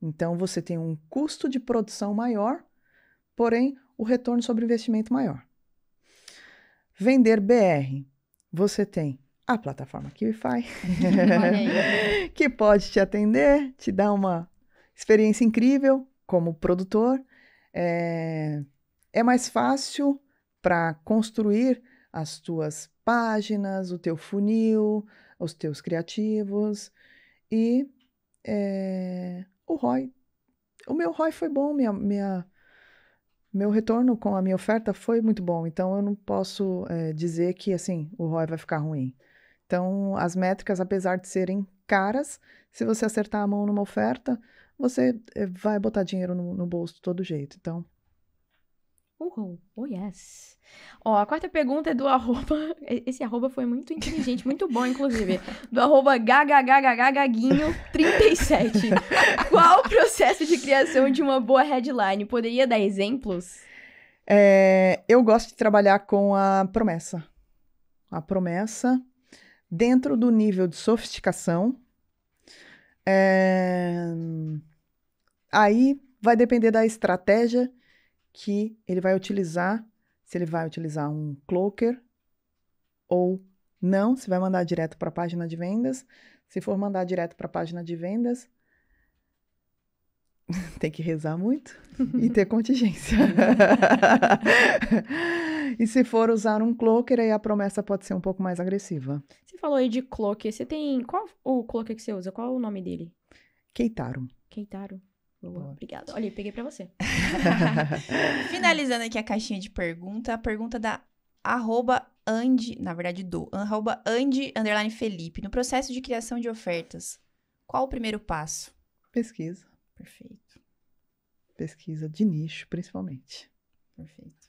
Então você tem um custo de produção maior, porém o retorno sobre investimento maior. Vender BR, você tem a plataforma Kiwify, que pode te atender, te dar uma experiência incrível como produtor. É, é mais fácil para construir as tuas páginas, o teu funil, os teus criativos. E é, o ROI. O meu ROI foi bom, minha, minha, meu retorno com a minha oferta foi muito bom. Então, eu não posso é, dizer que, assim, o ROI vai ficar ruim. Então, as métricas, apesar de serem caras, se você acertar a mão numa oferta, você eh, vai botar dinheiro no, no bolso de todo jeito. Então, Uhul, oh yes. Ó, a quarta pergunta é do arroba. Esse arroba foi muito inteligente, muito bom, inclusive. Do arroba gagagagagaguinho37. Qual o processo de criação de uma boa headline? Poderia dar exemplos? É, eu gosto de trabalhar com a promessa. A promessa dentro do nível de sofisticação. É, aí vai depender da estratégia que ele vai utilizar, se ele vai utilizar um cloaker ou não, se vai mandar direto para a página de vendas. Se for mandar direto para a página de vendas, tem que rezar muito e ter contingência. e se for usar um cloaker, aí a promessa pode ser um pouco mais agressiva. Você falou aí de cloaker. Você tem. Qual o cloaker que você usa? Qual o nome dele? Keitaro. Keitaro. Obrigada. Olha, eu peguei para você. Finalizando aqui a caixinha de pergunta, a pergunta da arroba Andy, na verdade do, arroba Andy, underline Felipe. No processo de criação de ofertas, qual o primeiro passo? Pesquisa. Perfeito. Pesquisa de nicho, principalmente. Perfeito.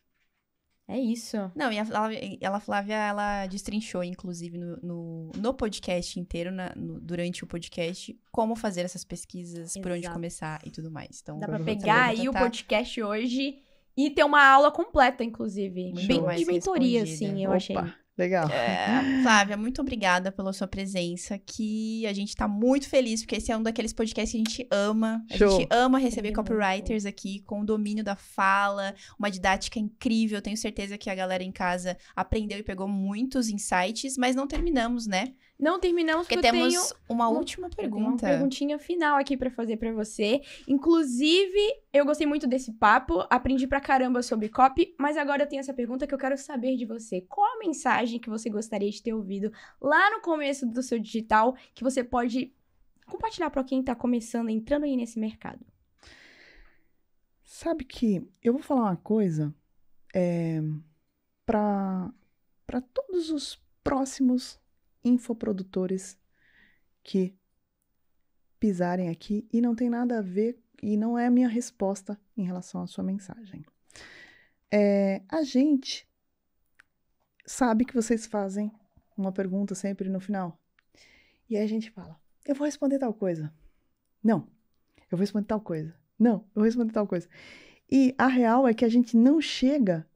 É isso. Não, e a Flávia, ela, Flávia, ela destrinchou, inclusive, no, no, no podcast inteiro, na, no, durante o podcast, como fazer essas pesquisas, Exato. por onde começar e tudo mais. Então, Dá pra pegar aí o tá podcast hoje e ter uma aula completa, inclusive. Bem, de mentoria, assim, eu Opa. achei. Legal. É, Flávia, muito obrigada pela sua presença aqui. A gente está muito feliz, porque esse é um daqueles podcasts que a gente ama. Show. A gente ama receber é copywriters aqui, com o domínio da fala, uma didática incrível. Tenho certeza que a galera em casa aprendeu e pegou muitos insights, mas não terminamos, né? Não terminamos porque, porque temos tenho... uma última pergunta. Uma perguntinha final aqui para fazer para você. Inclusive, eu gostei muito desse papo, aprendi pra caramba sobre copy, mas agora eu tenho essa pergunta que eu quero saber de você. Qual a mensagem que você gostaria de ter ouvido lá no começo do seu digital que você pode compartilhar para quem tá começando, entrando aí nesse mercado? Sabe que eu vou falar uma coisa é, eh, para todos os próximos infoprodutores que pisarem aqui e não tem nada a ver e não é a minha resposta em relação à sua mensagem. É, a gente sabe que vocês fazem uma pergunta sempre no final. E aí a gente fala: eu vou responder tal coisa. Não, eu vou responder tal coisa. Não, eu vou responder tal coisa. E a real é que a gente não chega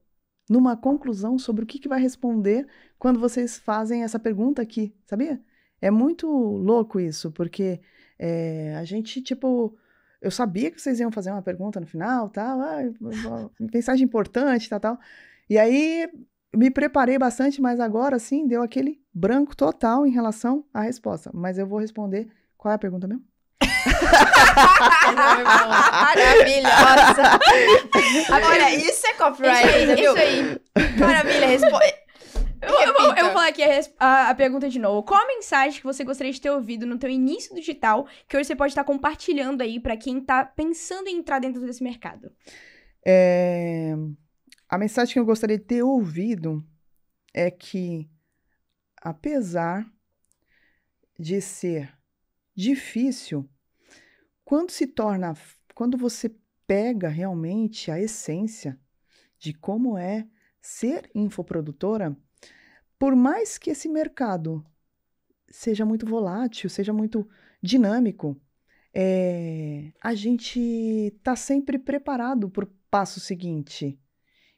numa conclusão sobre o que, que vai responder quando vocês fazem essa pergunta aqui, sabia? É muito louco isso, porque é, a gente, tipo, eu sabia que vocês iam fazer uma pergunta no final, tal, ah, mensagem importante, tal, tal. E aí me preparei bastante, mas agora sim deu aquele branco total em relação à resposta. Mas eu vou responder qual é a pergunta mesmo? Maravilhosa. Olha, isso é copyright, isso, aí, isso aí. Maravilha, responde. Eu, eu, vou, eu, vou, falar aqui a, a, a, pergunta de novo. Qual a mensagem que você gostaria de ter ouvido no teu início do digital que hoje você pode estar compartilhando aí para quem está pensando em entrar dentro desse mercado? É... A mensagem que eu gostaria de ter ouvido é que, apesar de ser difícil, quando se torna, quando você pega realmente a essência de como é ser infoprodutora, por mais que esse mercado seja muito volátil, seja muito dinâmico, é, a gente está sempre preparado para o passo seguinte.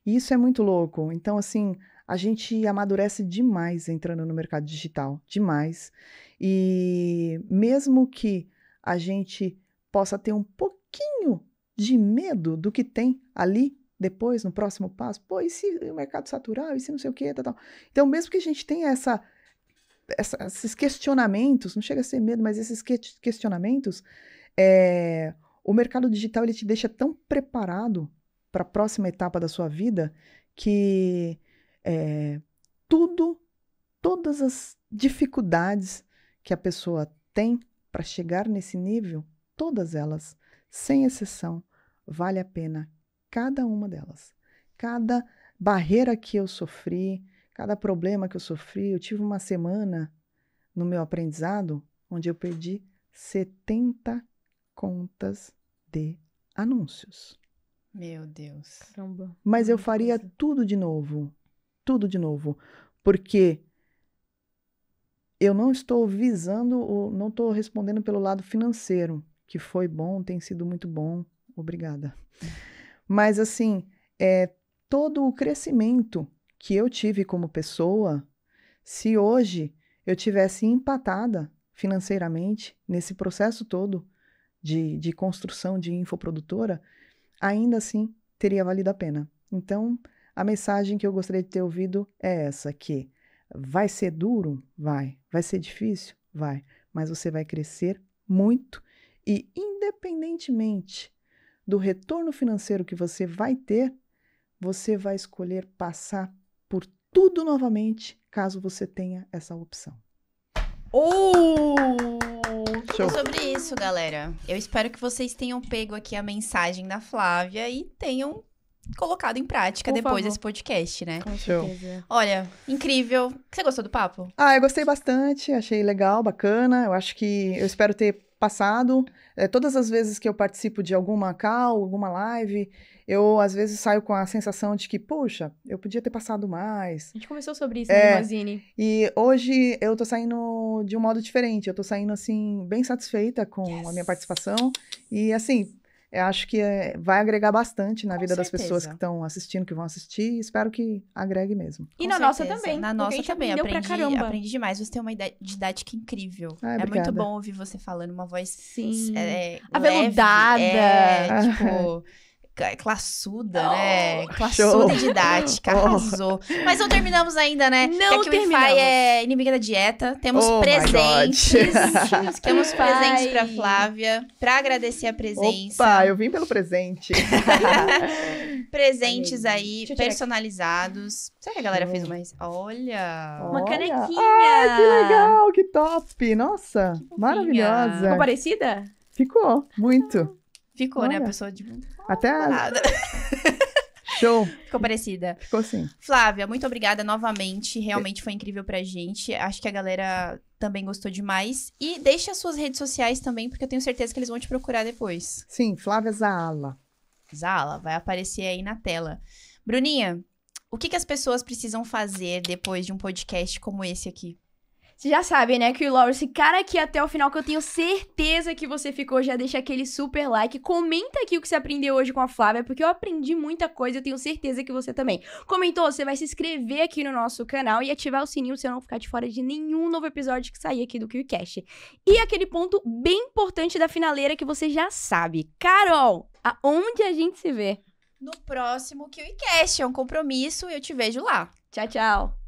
E isso é muito louco. Então, assim, a gente amadurece demais entrando no mercado digital, demais. E mesmo que a gente possa ter um pouquinho de medo do que tem ali depois, no próximo passo. Pô, e se o mercado saturar? E se não sei o quê? Tal, tal. Então, mesmo que a gente tenha essa, essa, esses questionamentos, não chega a ser medo, mas esses que questionamentos, é, o mercado digital ele te deixa tão preparado para a próxima etapa da sua vida que é, tudo, todas as dificuldades que a pessoa tem para chegar nesse nível, todas elas, sem exceção, vale a pena cada uma delas. Cada barreira que eu sofri, cada problema que eu sofri, eu tive uma semana no meu aprendizado onde eu perdi 70 contas de anúncios. Meu Deus. Caramba. Mas eu faria tudo de novo. Tudo de novo. Porque eu não estou visando, não estou respondendo pelo lado financeiro que foi bom, tem sido muito bom, obrigada. Mas assim, é, todo o crescimento que eu tive como pessoa, se hoje eu tivesse empatada financeiramente nesse processo todo de, de construção de infoprodutora, ainda assim teria valido a pena. Então, a mensagem que eu gostaria de ter ouvido é essa, que vai ser duro? Vai. Vai ser difícil? Vai. Mas você vai crescer muito e, independentemente do retorno financeiro que você vai ter, você vai escolher passar por tudo novamente, caso você tenha essa opção. Oh! Show. É sobre isso, galera. Eu espero que vocês tenham pego aqui a mensagem da Flávia e tenham colocado em prática Por depois favor. desse podcast, né? Com certeza. Olha, incrível. Você gostou do papo? Ah, eu gostei bastante, achei legal, bacana. Eu acho que eu espero ter passado, é, todas as vezes que eu participo de alguma call, alguma live, eu às vezes saio com a sensação de que, poxa, eu podia ter passado mais. A gente conversou sobre isso, né, é, né, Rosine? E hoje eu tô saindo de um modo diferente, eu tô saindo assim, bem satisfeita com yes. a minha participação. E assim, eu acho que é, vai agregar bastante na Com vida certeza. das pessoas que estão assistindo, que vão assistir, e espero que agregue mesmo. E Com na certeza. nossa também. Na nossa também, aprendi, caramba. aprendi demais. Você tem uma didática incrível. Ai, é muito bom ouvir você falando, uma voz Sim. É, Aveludada. Leve, é, tipo, É classuda, oh, né? Classuda show. e didática, oh. arrasou. Mas não terminamos ainda, né? Não que a Kimify é inimiga da dieta. Temos oh presentes. Temos presentes pra Flávia, pra agradecer a presença. Opa, eu vim pelo presente. presentes aí, personalizados. Será que a galera fez mais? Olha! Uma Olha. canequinha! Ah, que legal, que top! Nossa, que maravilhosa. Ficou parecida? Ficou, muito. Ah. Ficou, Olha. né? A pessoa de. Tipo, Até. A... Show. Ficou parecida. Ficou sim. Flávia, muito obrigada novamente. Realmente foi incrível pra gente. Acho que a galera também gostou demais. E deixe as suas redes sociais também, porque eu tenho certeza que eles vão te procurar depois. Sim, Flávia Zala Zala vai aparecer aí na tela. Bruninha, o que, que as pessoas precisam fazer depois de um podcast como esse aqui? Você já sabe, né, que o Lawrence cara aqui até o final, que eu tenho certeza que você ficou. Já deixa aquele super like. Comenta aqui o que você aprendeu hoje com a Flávia, porque eu aprendi muita coisa eu tenho certeza que você também. Comentou, você vai se inscrever aqui no nosso canal e ativar o sininho se não ficar de fora de nenhum novo episódio que sair aqui do QCast. E aquele ponto bem importante da finaleira que você já sabe. Carol, aonde a gente se vê? No próximo QCast. É um compromisso e eu te vejo lá. Tchau, tchau.